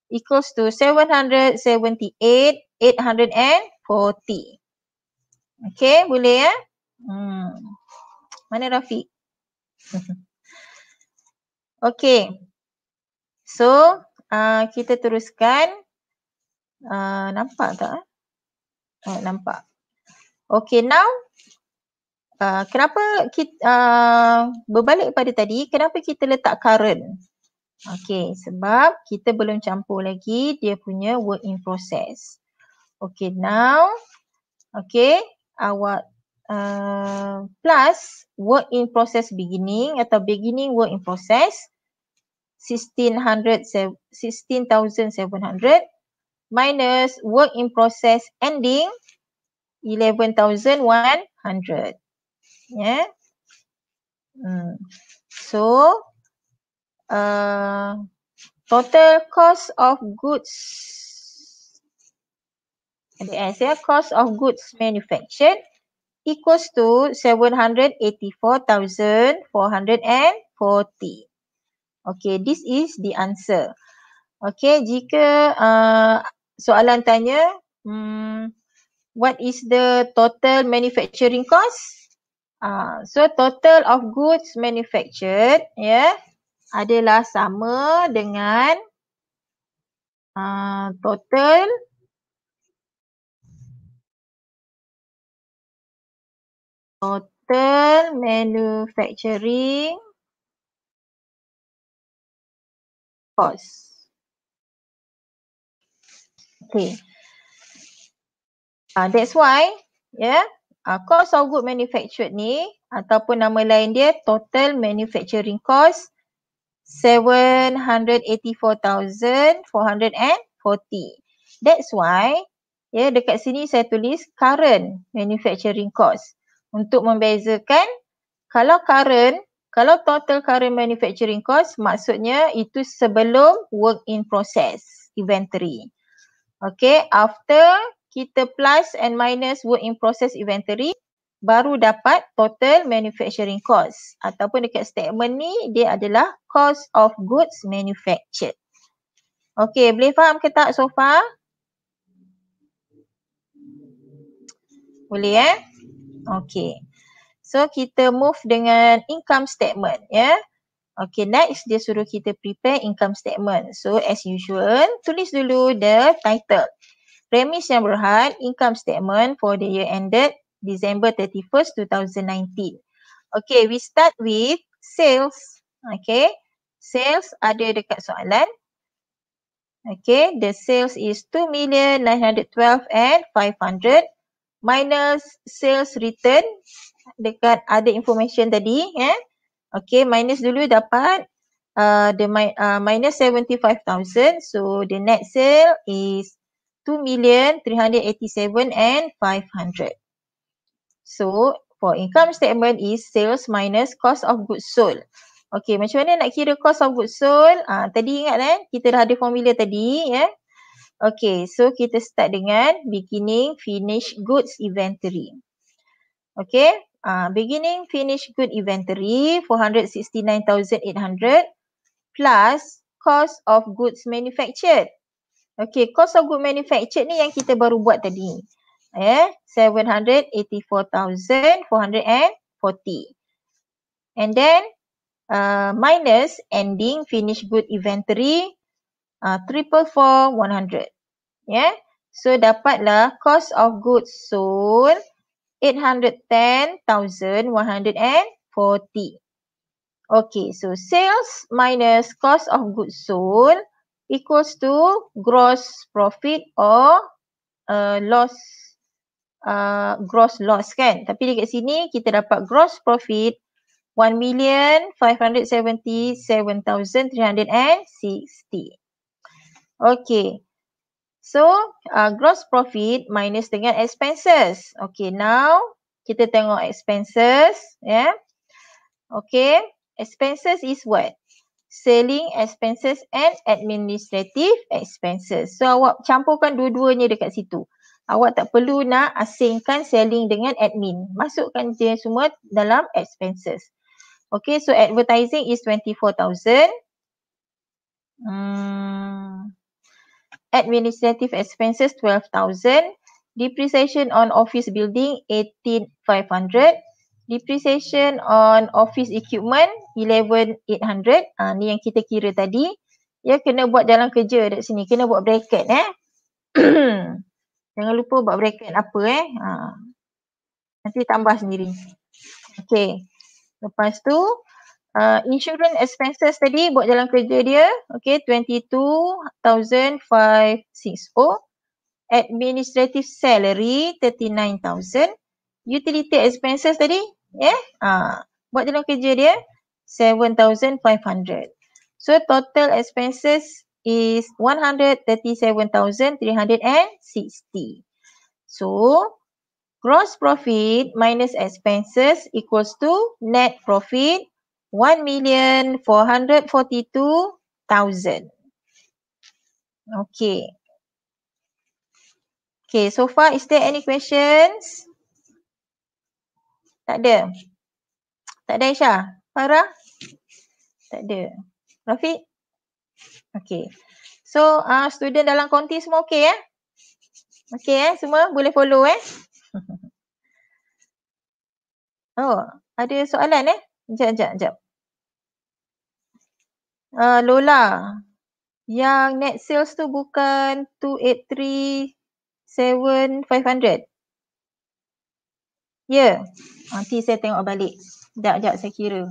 equals to 778,840. Okay, boleh ya? Eh? Hmm. Mana Rafiq? okay. So, uh, kita teruskan. Uh, nampak tak? Uh, nampak. Okay, now uh, kenapa kita uh, berbalik pada tadi kenapa kita letak current okey sebab kita belum campur lagi dia punya work in process okey now okey awak uh, plus work in process beginning atau beginning work in process 1600 16700 minus work in process ending 11100 yeah hmm, so uh total cost of goods the answer ya. cost of goods manufactured equals to 784,440. Okay, this is the answer. Okay, jika uh, soalan tanya, hmm, what is the total manufacturing cost? Ah, so total of goods manufactured ya yeah, adalah sama dengan uh, total total manufacturing cost. Okay. Uh, that's why, yeah uh, cost of good manufactured ni ataupun nama lain dia total manufacturing cost 784,440. That's why ya yeah, dekat sini saya tulis current manufacturing cost untuk membezakan kalau current kalau total current manufacturing cost maksudnya itu sebelum work in process inventory. Okay, after kita plus and minus work in process inventory baru dapat total manufacturing cost ataupun dekat statement ni dia adalah cost of goods manufactured. Okey, boleh faham ke tak so far? Boleh eh? Okey. So kita move dengan income statement ya. Yeah? Okay next dia suruh kita prepare income statement. So as usual tulis dulu the title. Remission Berhad Income Statement for the year ended December 31st 2019. Okay, we start with sales. Okay, sales ada dekat soalan. Okay, the sales is 2,912 and 500 minus sales return dekat ada information tadi. Eh? Okay, minus dulu dapat uh, the my uh, minus 75,000. So the net sale is 2 million 387 and 500. So for income statement is sales minus cost of goods sold. Okay macam mana nak kira cost of goods sold? Ah tadi ingat kan kita dah ada formula tadi ya. Yeah? Okay so kita start dengan beginning finished goods inventory. Okay ah beginning finished goods inventory 469,800 plus cost of goods manufactured Okay, cost of good manufactured ni yang kita baru buat tadi. Ya, eh, 784,440. And then, uh, minus ending finished good inventory, uh, triple four, one Yeah, so dapatlah cost of goods sold, 810,140. Okay, so sales minus cost of goods sold, equals to gross profit or uh, loss uh, gross loss kan tapi dekat sini kita dapat gross profit million 1,577,360. Okay. So, uh, gross profit minus dengan expenses. Okay, now kita tengok expenses. Yeah. Okay, expenses is what? selling expenses and administrative expenses. So awak campurkan dua-duanya dekat situ. Awak tak perlu nak asingkan selling dengan admin. Masukkan dia semua dalam expenses. Okay, so advertising is 24,000. Hmm. Administrative expenses 12,000. Depreciation on office building 18,500 depreciation on office equipment 11800 ah ni yang kita kira tadi ya kena buat dalam kerja dekat sini kena buat bracket eh jangan lupa buat bracket apa eh ha. nanti tambah sendiri okey lepas tu uh, insurance expenses tadi buat dalam kerja dia okey 22560 administrative salary 39000 utility expenses tadi Yeah, eh? uh, buat dalam kerja dia 7500 so total expenses is 137360 so gross profit minus expenses equals to net profit 1442000 Okay. Okay, so far is there any questions? Tak ada. Tak ada Aisyah? Farah? Tak ada. Rafiq? Okay. So uh, student dalam konti semua okay eh? Okay eh? Semua boleh follow eh? Oh, ada soalan eh? Sekejap, sekejap, sekejap. Uh, Lola, yang net sales tu bukan 2837500. Ya. Yeah. Nanti saya tengok balik. Sekejap, sekejap saya kira.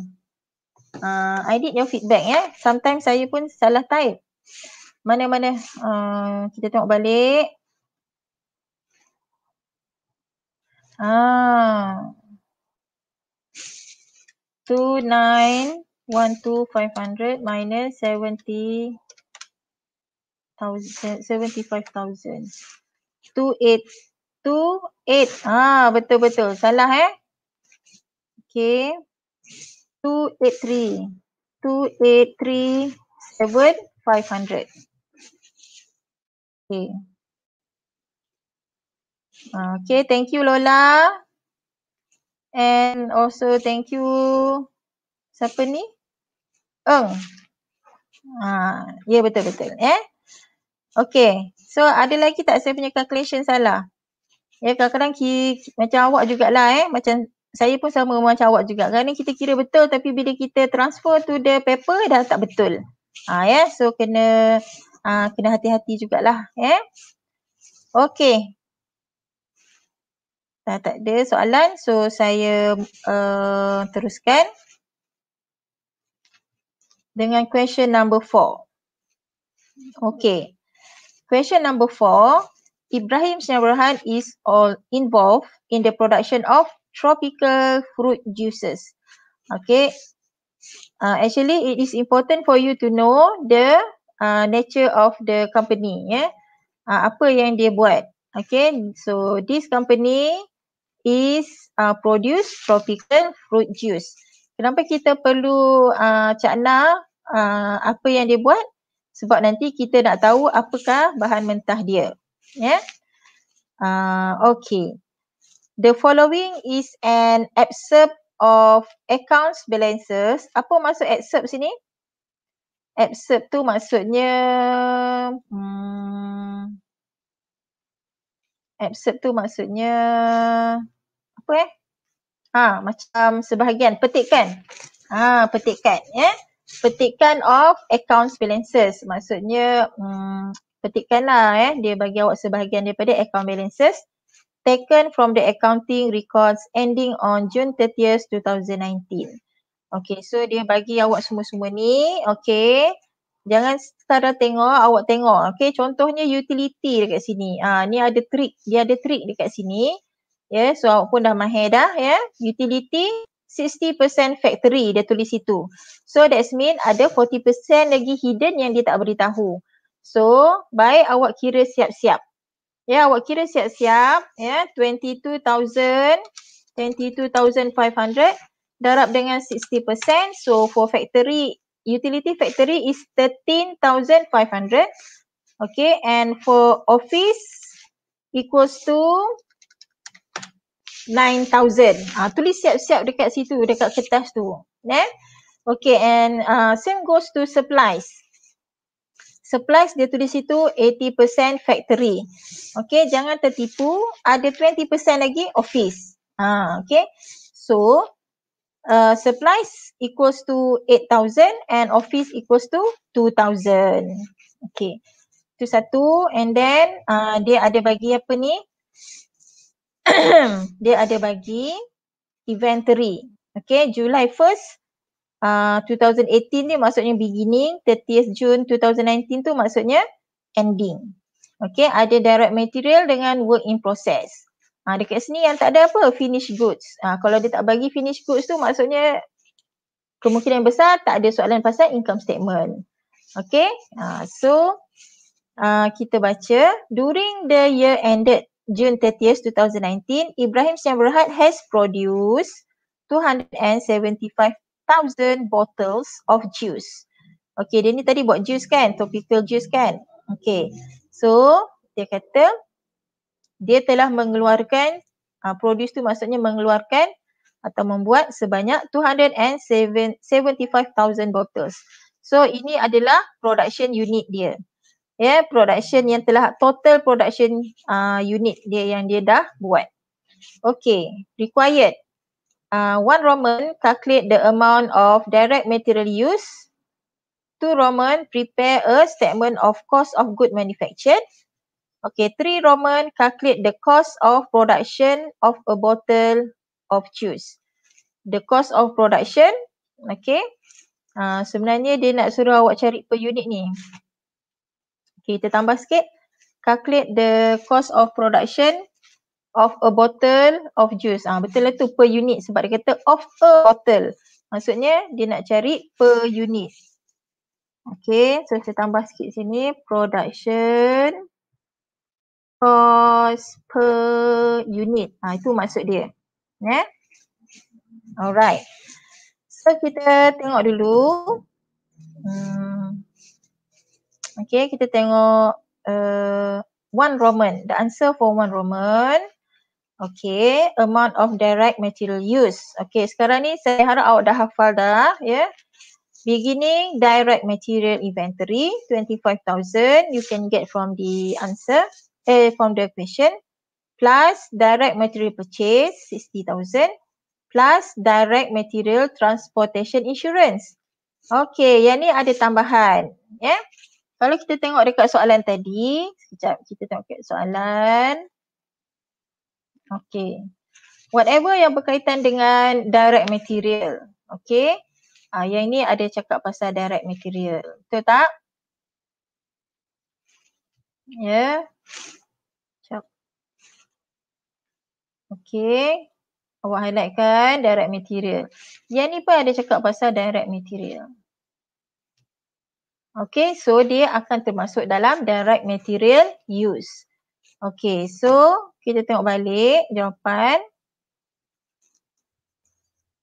Uh, I did your feedback ya. Yeah. Sometimes saya pun salah type. Mana-mana uh, kita tengok balik. Ah. Two, nine, one, two, five hundred minus seventy thousand, seventy-five thousand. Two, eight, to eight Ha betul betul. Salah eh? Okay. two two eight three 283 283 7 500 okay. Ah, okay thank you Lola and also thank you siapa ni? Eng. Oh. Ha, ya yeah, betul-betul eh. Okay so ada lagi tak saya punya calculation salah? Ya kadang-kadang macam awak jugalah eh macam saya pun sama macam awak juga. Kan kita kira betul tapi bila kita transfer to the paper dah tak betul. Ah ya yeah. so kena ah kena hati-hati jugalah eh. Okey. Dah tak ada soalan so saya uh, teruskan dengan question number four. Okay. Question number four Ibrahim Senyawarahan is all involved in the production of tropical fruit juices. Okay. Uh, actually, it is important for you to know the uh, nature of the company. Yeah? Uh, apa yang dia buat. Okay. So, this company is uh, produce tropical fruit juice. Kenapa kita perlu uh, cakna uh, apa yang dia buat? Sebab nanti kita nak tahu apakah bahan mentah dia yeah uh, ah, okay the following is an excerpt of accounts balances apa maksud excerpt sini excerpt tu maksudnya hmm, excerpt tu maksudnya apa eh ha macam sebahagian petikan ha petikan ya yeah? petikan of accounts balances maksudnya hmm, petikkanlah eh dia bagi awak sebahagian daripada account balances taken from the accounting records ending on June 30th 2019. Okay so dia bagi awak semua-semua ni okay jangan setara tengok awak tengok okay contohnya utility dekat sini ah ni ada trick dia ada trick dekat sini ya yeah, so awak pun dah mahir dah ya yeah. utility 60% factory dia tulis situ. So that's mean ada 40% lagi hidden yang dia tak beritahu. So, baik awak kira siap-siap. Ya, awak kira siap-siap. Ya, 22,000, 22,500 darab dengan 60%. So, for factory, utility factory is 13,500. Okay, and for office equals to 9,000. Ah, tulis siap-siap dekat situ, dekat kertas tu. Yeah. Okay, and uh, same goes to supplies supplies dia tulis situ 80% factory. Okay, jangan tertipu. Ada 20% lagi office. Ha, okay, so uh, supplies equals to 8,000 and office equals to 2,000. Okay, itu satu and then uh, dia ada bagi apa ni? dia ada bagi inventory. Okay, July 1st 2018 ah, ni maksudnya beginning, 30th June 2019 tu maksudnya ending. Okay, ada direct material dengan work in process. Ha, dekat sini yang tak ada apa, finished goods. Ha, kalau dia tak bagi finished goods tu maksudnya kemungkinan besar tak ada soalan pasal income statement. Okay, ha, so uh, kita baca during the year ended June 30th 2019, Ibrahim Syam has produced 275 1000 bottles of juice. Okay, dia ni tadi buat juice kan, topical juice kan. Okay, so dia kata dia telah mengeluarkan, uh, produce tu maksudnya mengeluarkan atau membuat sebanyak 275,000 bottles. So ini adalah production unit dia. Ya, yeah, production yang telah, total production uh, unit dia yang dia dah buat. Okay, required uh, one Roman calculate the amount of direct material use. Two Roman prepare a statement of cost of good manufactured. Okay, three Roman calculate the cost of production of a bottle of juice. The cost of production, okay. Uh, sebenarnya dia nak suruh awak cari per unit ni. Okay, kita tambah sikit. Calculate the cost of production of a bottle of juice. Ah ha, betul lah tu per unit sebab dia kata of a bottle. Maksudnya dia nak cari per unit. Okay so saya tambah sikit sini production cost per unit. Ah itu maksud dia. Ya. Yeah? Alright. So kita tengok dulu. Hmm. Okay kita tengok uh, one Roman. The answer for one Roman. Okay, amount of direct material use. Okay, sekarang ni saya harap awak dah hafal dah, ya. Yeah. Beginning direct material inventory 25,000 you can get from the answer, eh from the question. Plus direct material purchase 60,000 plus direct material transportation insurance. Okay, yang ni ada tambahan, ya. Yeah. Kalau kita tengok dekat soalan tadi, sekejap kita tengok dekat soalan. Okay. Whatever yang berkaitan dengan direct material. Okay. Ah, yang ini ada cakap pasal direct material. Betul tak? Ya. Yeah. Okay. Awak highlightkan direct material. Yang ni pun ada cakap pasal direct material. Okay, so dia akan termasuk dalam direct material use. Okay, so kita tengok balik jawapan.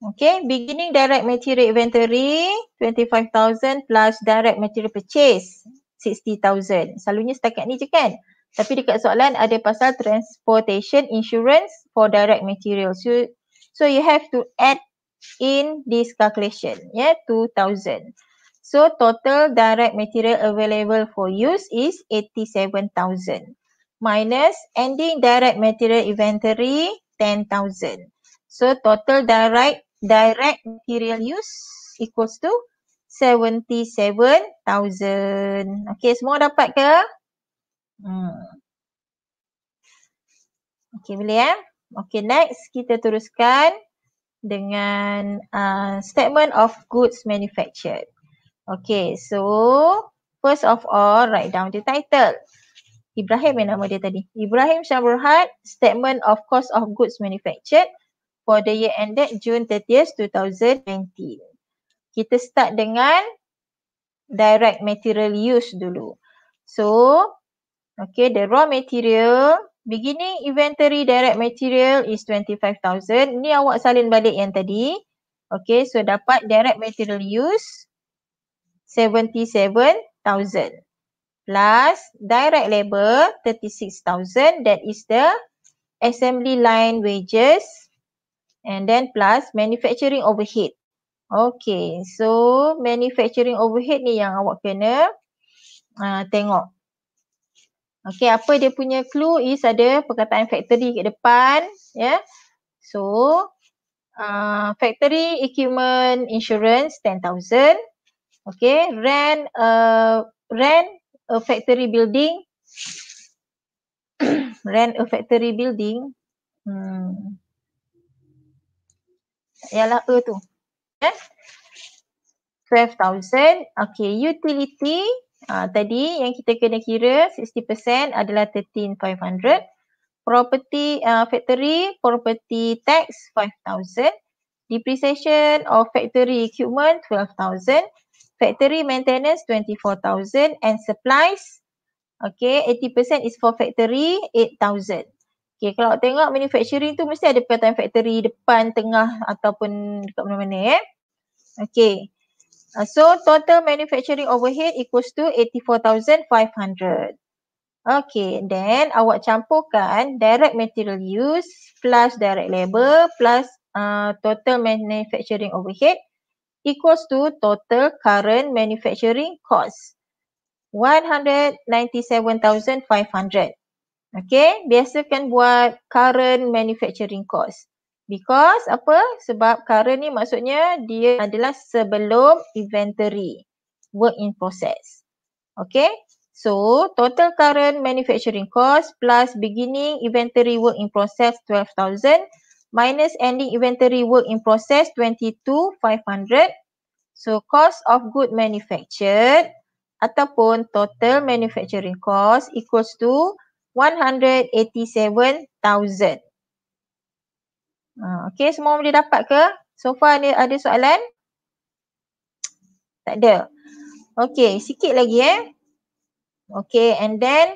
Okay, beginning direct material inventory 25,000 plus direct material purchase 60,000. Selalunya setakat ni je kan? Tapi dekat soalan ada pasal transportation insurance for direct material. So, so you have to add in this calculation, yeah, 2,000. So total direct material available for use is 87,000 minus ending direct material inventory 10,000. So total direct direct material use equals to 77,000. Okay semua dapat ke? Hmm. Okay boleh ya? Eh? Okay next kita teruskan dengan uh, statement of goods manufactured. Okay so first of all write down the title. Ibrahim yang nama dia tadi. Ibrahim Syamruhat, Statement of Cost of Goods Manufactured for the year ended June 30th 2019. Kita start dengan direct material use dulu. So, okay, the raw material, beginning inventory direct material is 25,000. Ni awak salin balik yang tadi. Okay, so dapat direct material use 77,000 plus direct labor 36,000 that is the assembly line wages and then plus manufacturing overhead. Okay so manufacturing overhead ni yang awak kena uh, tengok. Okay apa dia punya clue is ada perkataan factory kat depan Yeah. So uh, factory equipment insurance 10,000 Okay, rent uh, rent a factory building rent a factory building hmm ialah a tu yes 12000 okey utility uh, tadi yang kita kena kira 60% adalah 13500 property uh, factory property tax 5000 depreciation of factory equipment factory maintenance 24,000 and supplies okay 80% is for factory 8,000 Okay, kalau tengok manufacturing tu mesti ada pattern factory depan, tengah ataupun dekat mana-mana eh. Okay. Uh, so total manufacturing overhead equals to 84,500. Okay, then awak campurkan direct material use plus direct labor plus uh, total manufacturing overhead equals to total current manufacturing cost 197,500. Okay, biasakan buat current manufacturing cost. Because apa? Sebab current ni maksudnya dia adalah sebelum inventory work in process. Okay, so total current manufacturing cost plus beginning inventory work in process 12,000 minus ending inventory work in process 22,500. So cost of good manufactured ataupun total manufacturing cost equals to 187,000. Ha, okay, semua boleh dapat ke? So far ada, ada soalan? Tak ada. Okay, sikit lagi eh. Okay, and then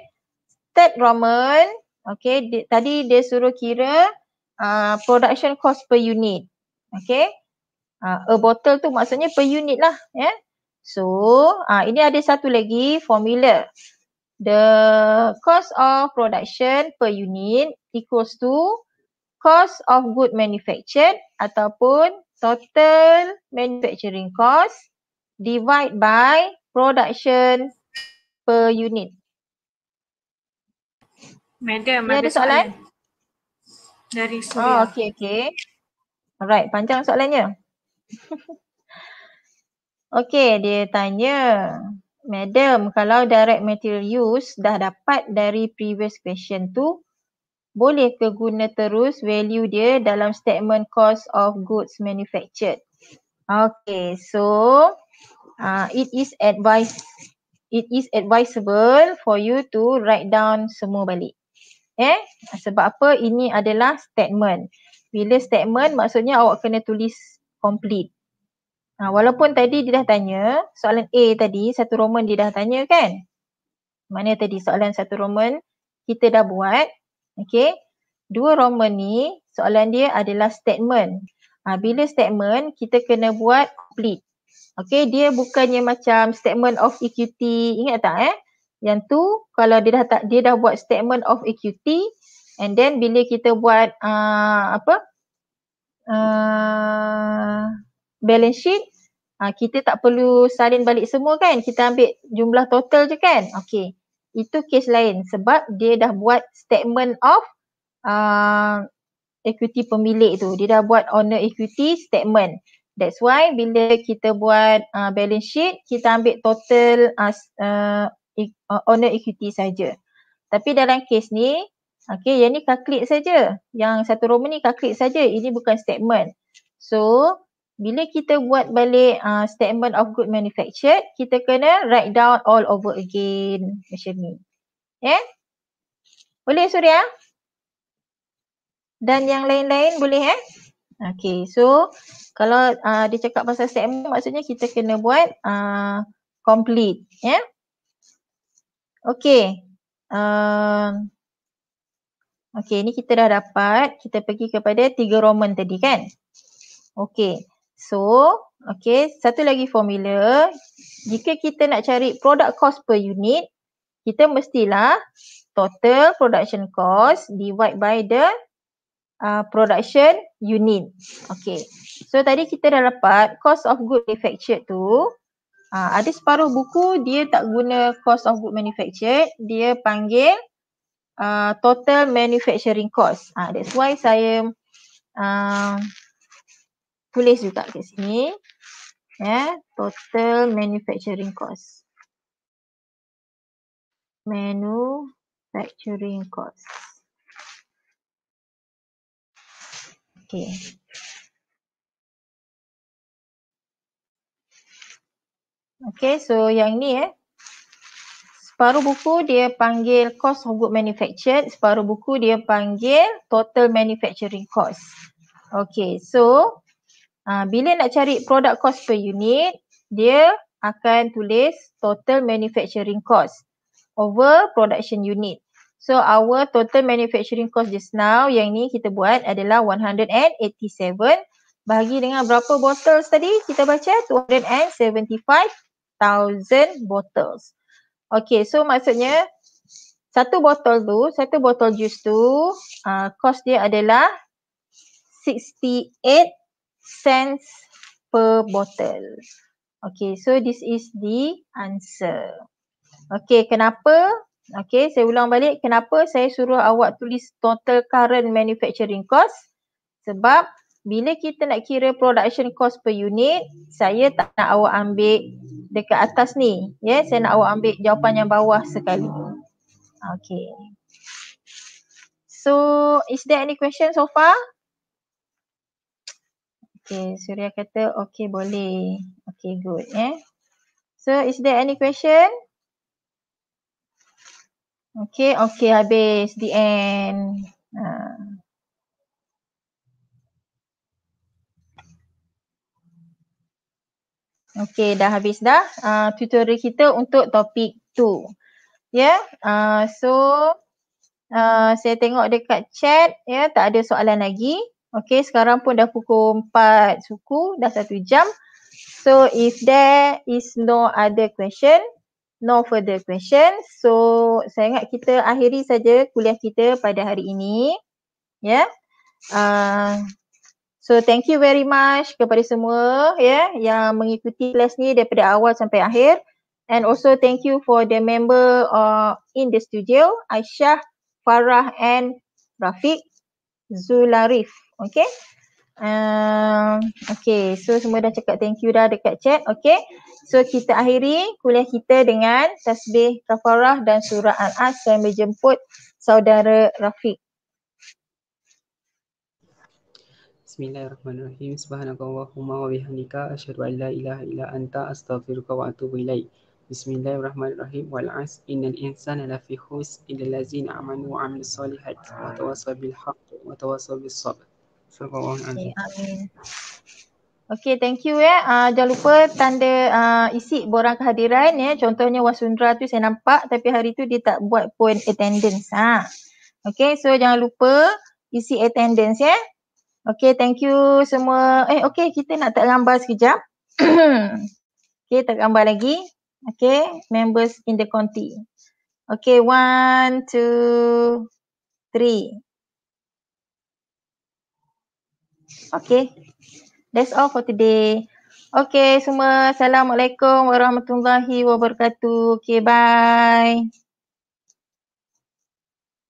third Roman. Okay, di, tadi dia suruh kira Uh, production cost per unit. Okay. Uh, a bottle tu maksudnya per unit lah. Yeah. So uh, ini ada satu lagi formula. The cost of production per unit equals to cost of good manufactured ataupun total manufacturing cost divide by production per unit. Madam, ada, ada soalan? soalan? dari Suria. Oh, okey, okey. Alright, panjang soalannya. okey, dia tanya, Madam, kalau direct material use dah dapat dari previous question tu, boleh ke guna terus value dia dalam statement cost of goods manufactured? Okay, so uh, it is advice it is advisable for you to write down semua balik. Eh, sebab apa ini adalah statement. Bila statement maksudnya awak kena tulis complete. Ha, walaupun tadi dia dah tanya, soalan A tadi, satu roman dia dah tanya kan? Mana tadi soalan satu roman kita dah buat. Okay, dua roman ni soalan dia adalah statement. Ha, bila statement kita kena buat complete. Okay, dia bukannya macam statement of equity. Ingat tak eh? yang tu kalau dia dah tak dia dah buat statement of equity and then bila kita buat uh, apa uh, balance sheet uh, kita tak perlu salin balik semua kan kita ambil jumlah total je kan okey itu kes lain sebab dia dah buat statement of uh, equity pemilik tu dia dah buat owner equity statement that's why bila kita buat uh, balance sheet kita ambil total uh, uh, uh, owner equity saja. Tapi dalam kes ni, okey, yang ni kaklik saja. Yang satu Roman ni kaklik saja. Ini bukan statement. So, bila kita buat balik uh, statement of good manufactured, kita kena write down all over again macam ni. Eh? Boleh Surya? Dan yang lain-lain boleh eh? Okay so kalau uh, dia cakap pasal statement maksudnya kita kena buat uh, complete ya. Yeah? Okay. Uh, ehm, okay, ni kita dah dapat. Kita pergi kepada tiga Roman tadi kan? Okay. So, okay. Satu lagi formula. Jika kita nak cari product cost per unit, kita mestilah total production cost divide by the uh, production unit. Okay. So tadi kita dah dapat cost of good manufactured tu Ha, ada separuh buku dia tak guna cost of good manufactured, dia panggil uh, total manufacturing cost. Ha, that's why saya uh, tulis juga kat sini. Yeah, total manufacturing cost. Manufacturing cost. Okay. Okay, so yang ni eh. Separuh buku dia panggil cost of good manufactured. Separuh buku dia panggil total manufacturing cost. Okay, so uh, bila nak cari product cost per unit, dia akan tulis total manufacturing cost over production unit. So our total manufacturing cost just now yang ni kita buat adalah 187 bahagi dengan berapa bottles tadi kita baca 275 thousand bottles. Okay, so maksudnya satu botol tu, satu botol jus tu, uh, cost dia adalah 68 cents per bottle. Okay, so this is the answer. Okay, kenapa? Okay, saya ulang balik. Kenapa saya suruh awak tulis total current manufacturing cost? Sebab bila kita nak kira production cost per unit, saya tak nak awak ambil dekat atas ni. Ya, yeah, saya nak awak ambil jawapan yang bawah sekali. Okay. So, is there any question so far? Okay, Surya kata okay boleh. Okay, good. Yeah. So, is there any question? Okay, okay habis. The end. Uh. Okey dah habis dah uh, tutorial kita untuk topik tu. Ya. Yeah? Uh, so uh, saya tengok dekat chat ya yeah? tak ada soalan lagi. Okey sekarang pun dah pukul 4 suku dah 1 jam. So if there is no other question, no further question. So saya ingat kita akhiri saja kuliah kita pada hari ini. Ya. Yeah? Uh, So thank you very much kepada semua ya yeah, yang mengikuti kelas ni daripada awal sampai akhir and also thank you for the member uh, in the studio Aisyah, Farah and Rafiq Zularif. Okay. Um, okay, so semua dah cakap thank you dah dekat chat. Okay, so kita akhiri kuliah kita dengan tasbih kafarah dan surah al-as. Saya menjemput saudara Rafiq. Bismillahirrahmanirrahim. Subhanakallahumma wa bihamdika asyhadu an la ilaha illa anta astaghfiruka wa atubu ilaik. Bismillahirrahmanirrahim. Wal 'asr innal insana lafi khusr illa allazina amanu wa 'amilus solihat wa tawassaw bil haqq wa tawassaw bis sabr. Subhanallahi okay, azim. Amin. Okay, thank you ya. Uh, jangan lupa tanda uh, ah, isi borang kehadiran ya. Contohnya Wasundra tu saya nampak tapi hari tu dia tak buat pun attendance. Ha. Ah. Okay, so jangan lupa isi attendance ya. Okay, thank you semua. Eh, okay, kita nak tak gambar sekejap. okay, tak gambar lagi. Okay, members in the county. Okay, one, two, three. Okay, that's all for today. Okay, semua. Assalamualaikum warahmatullahi wabarakatuh. Okay, bye.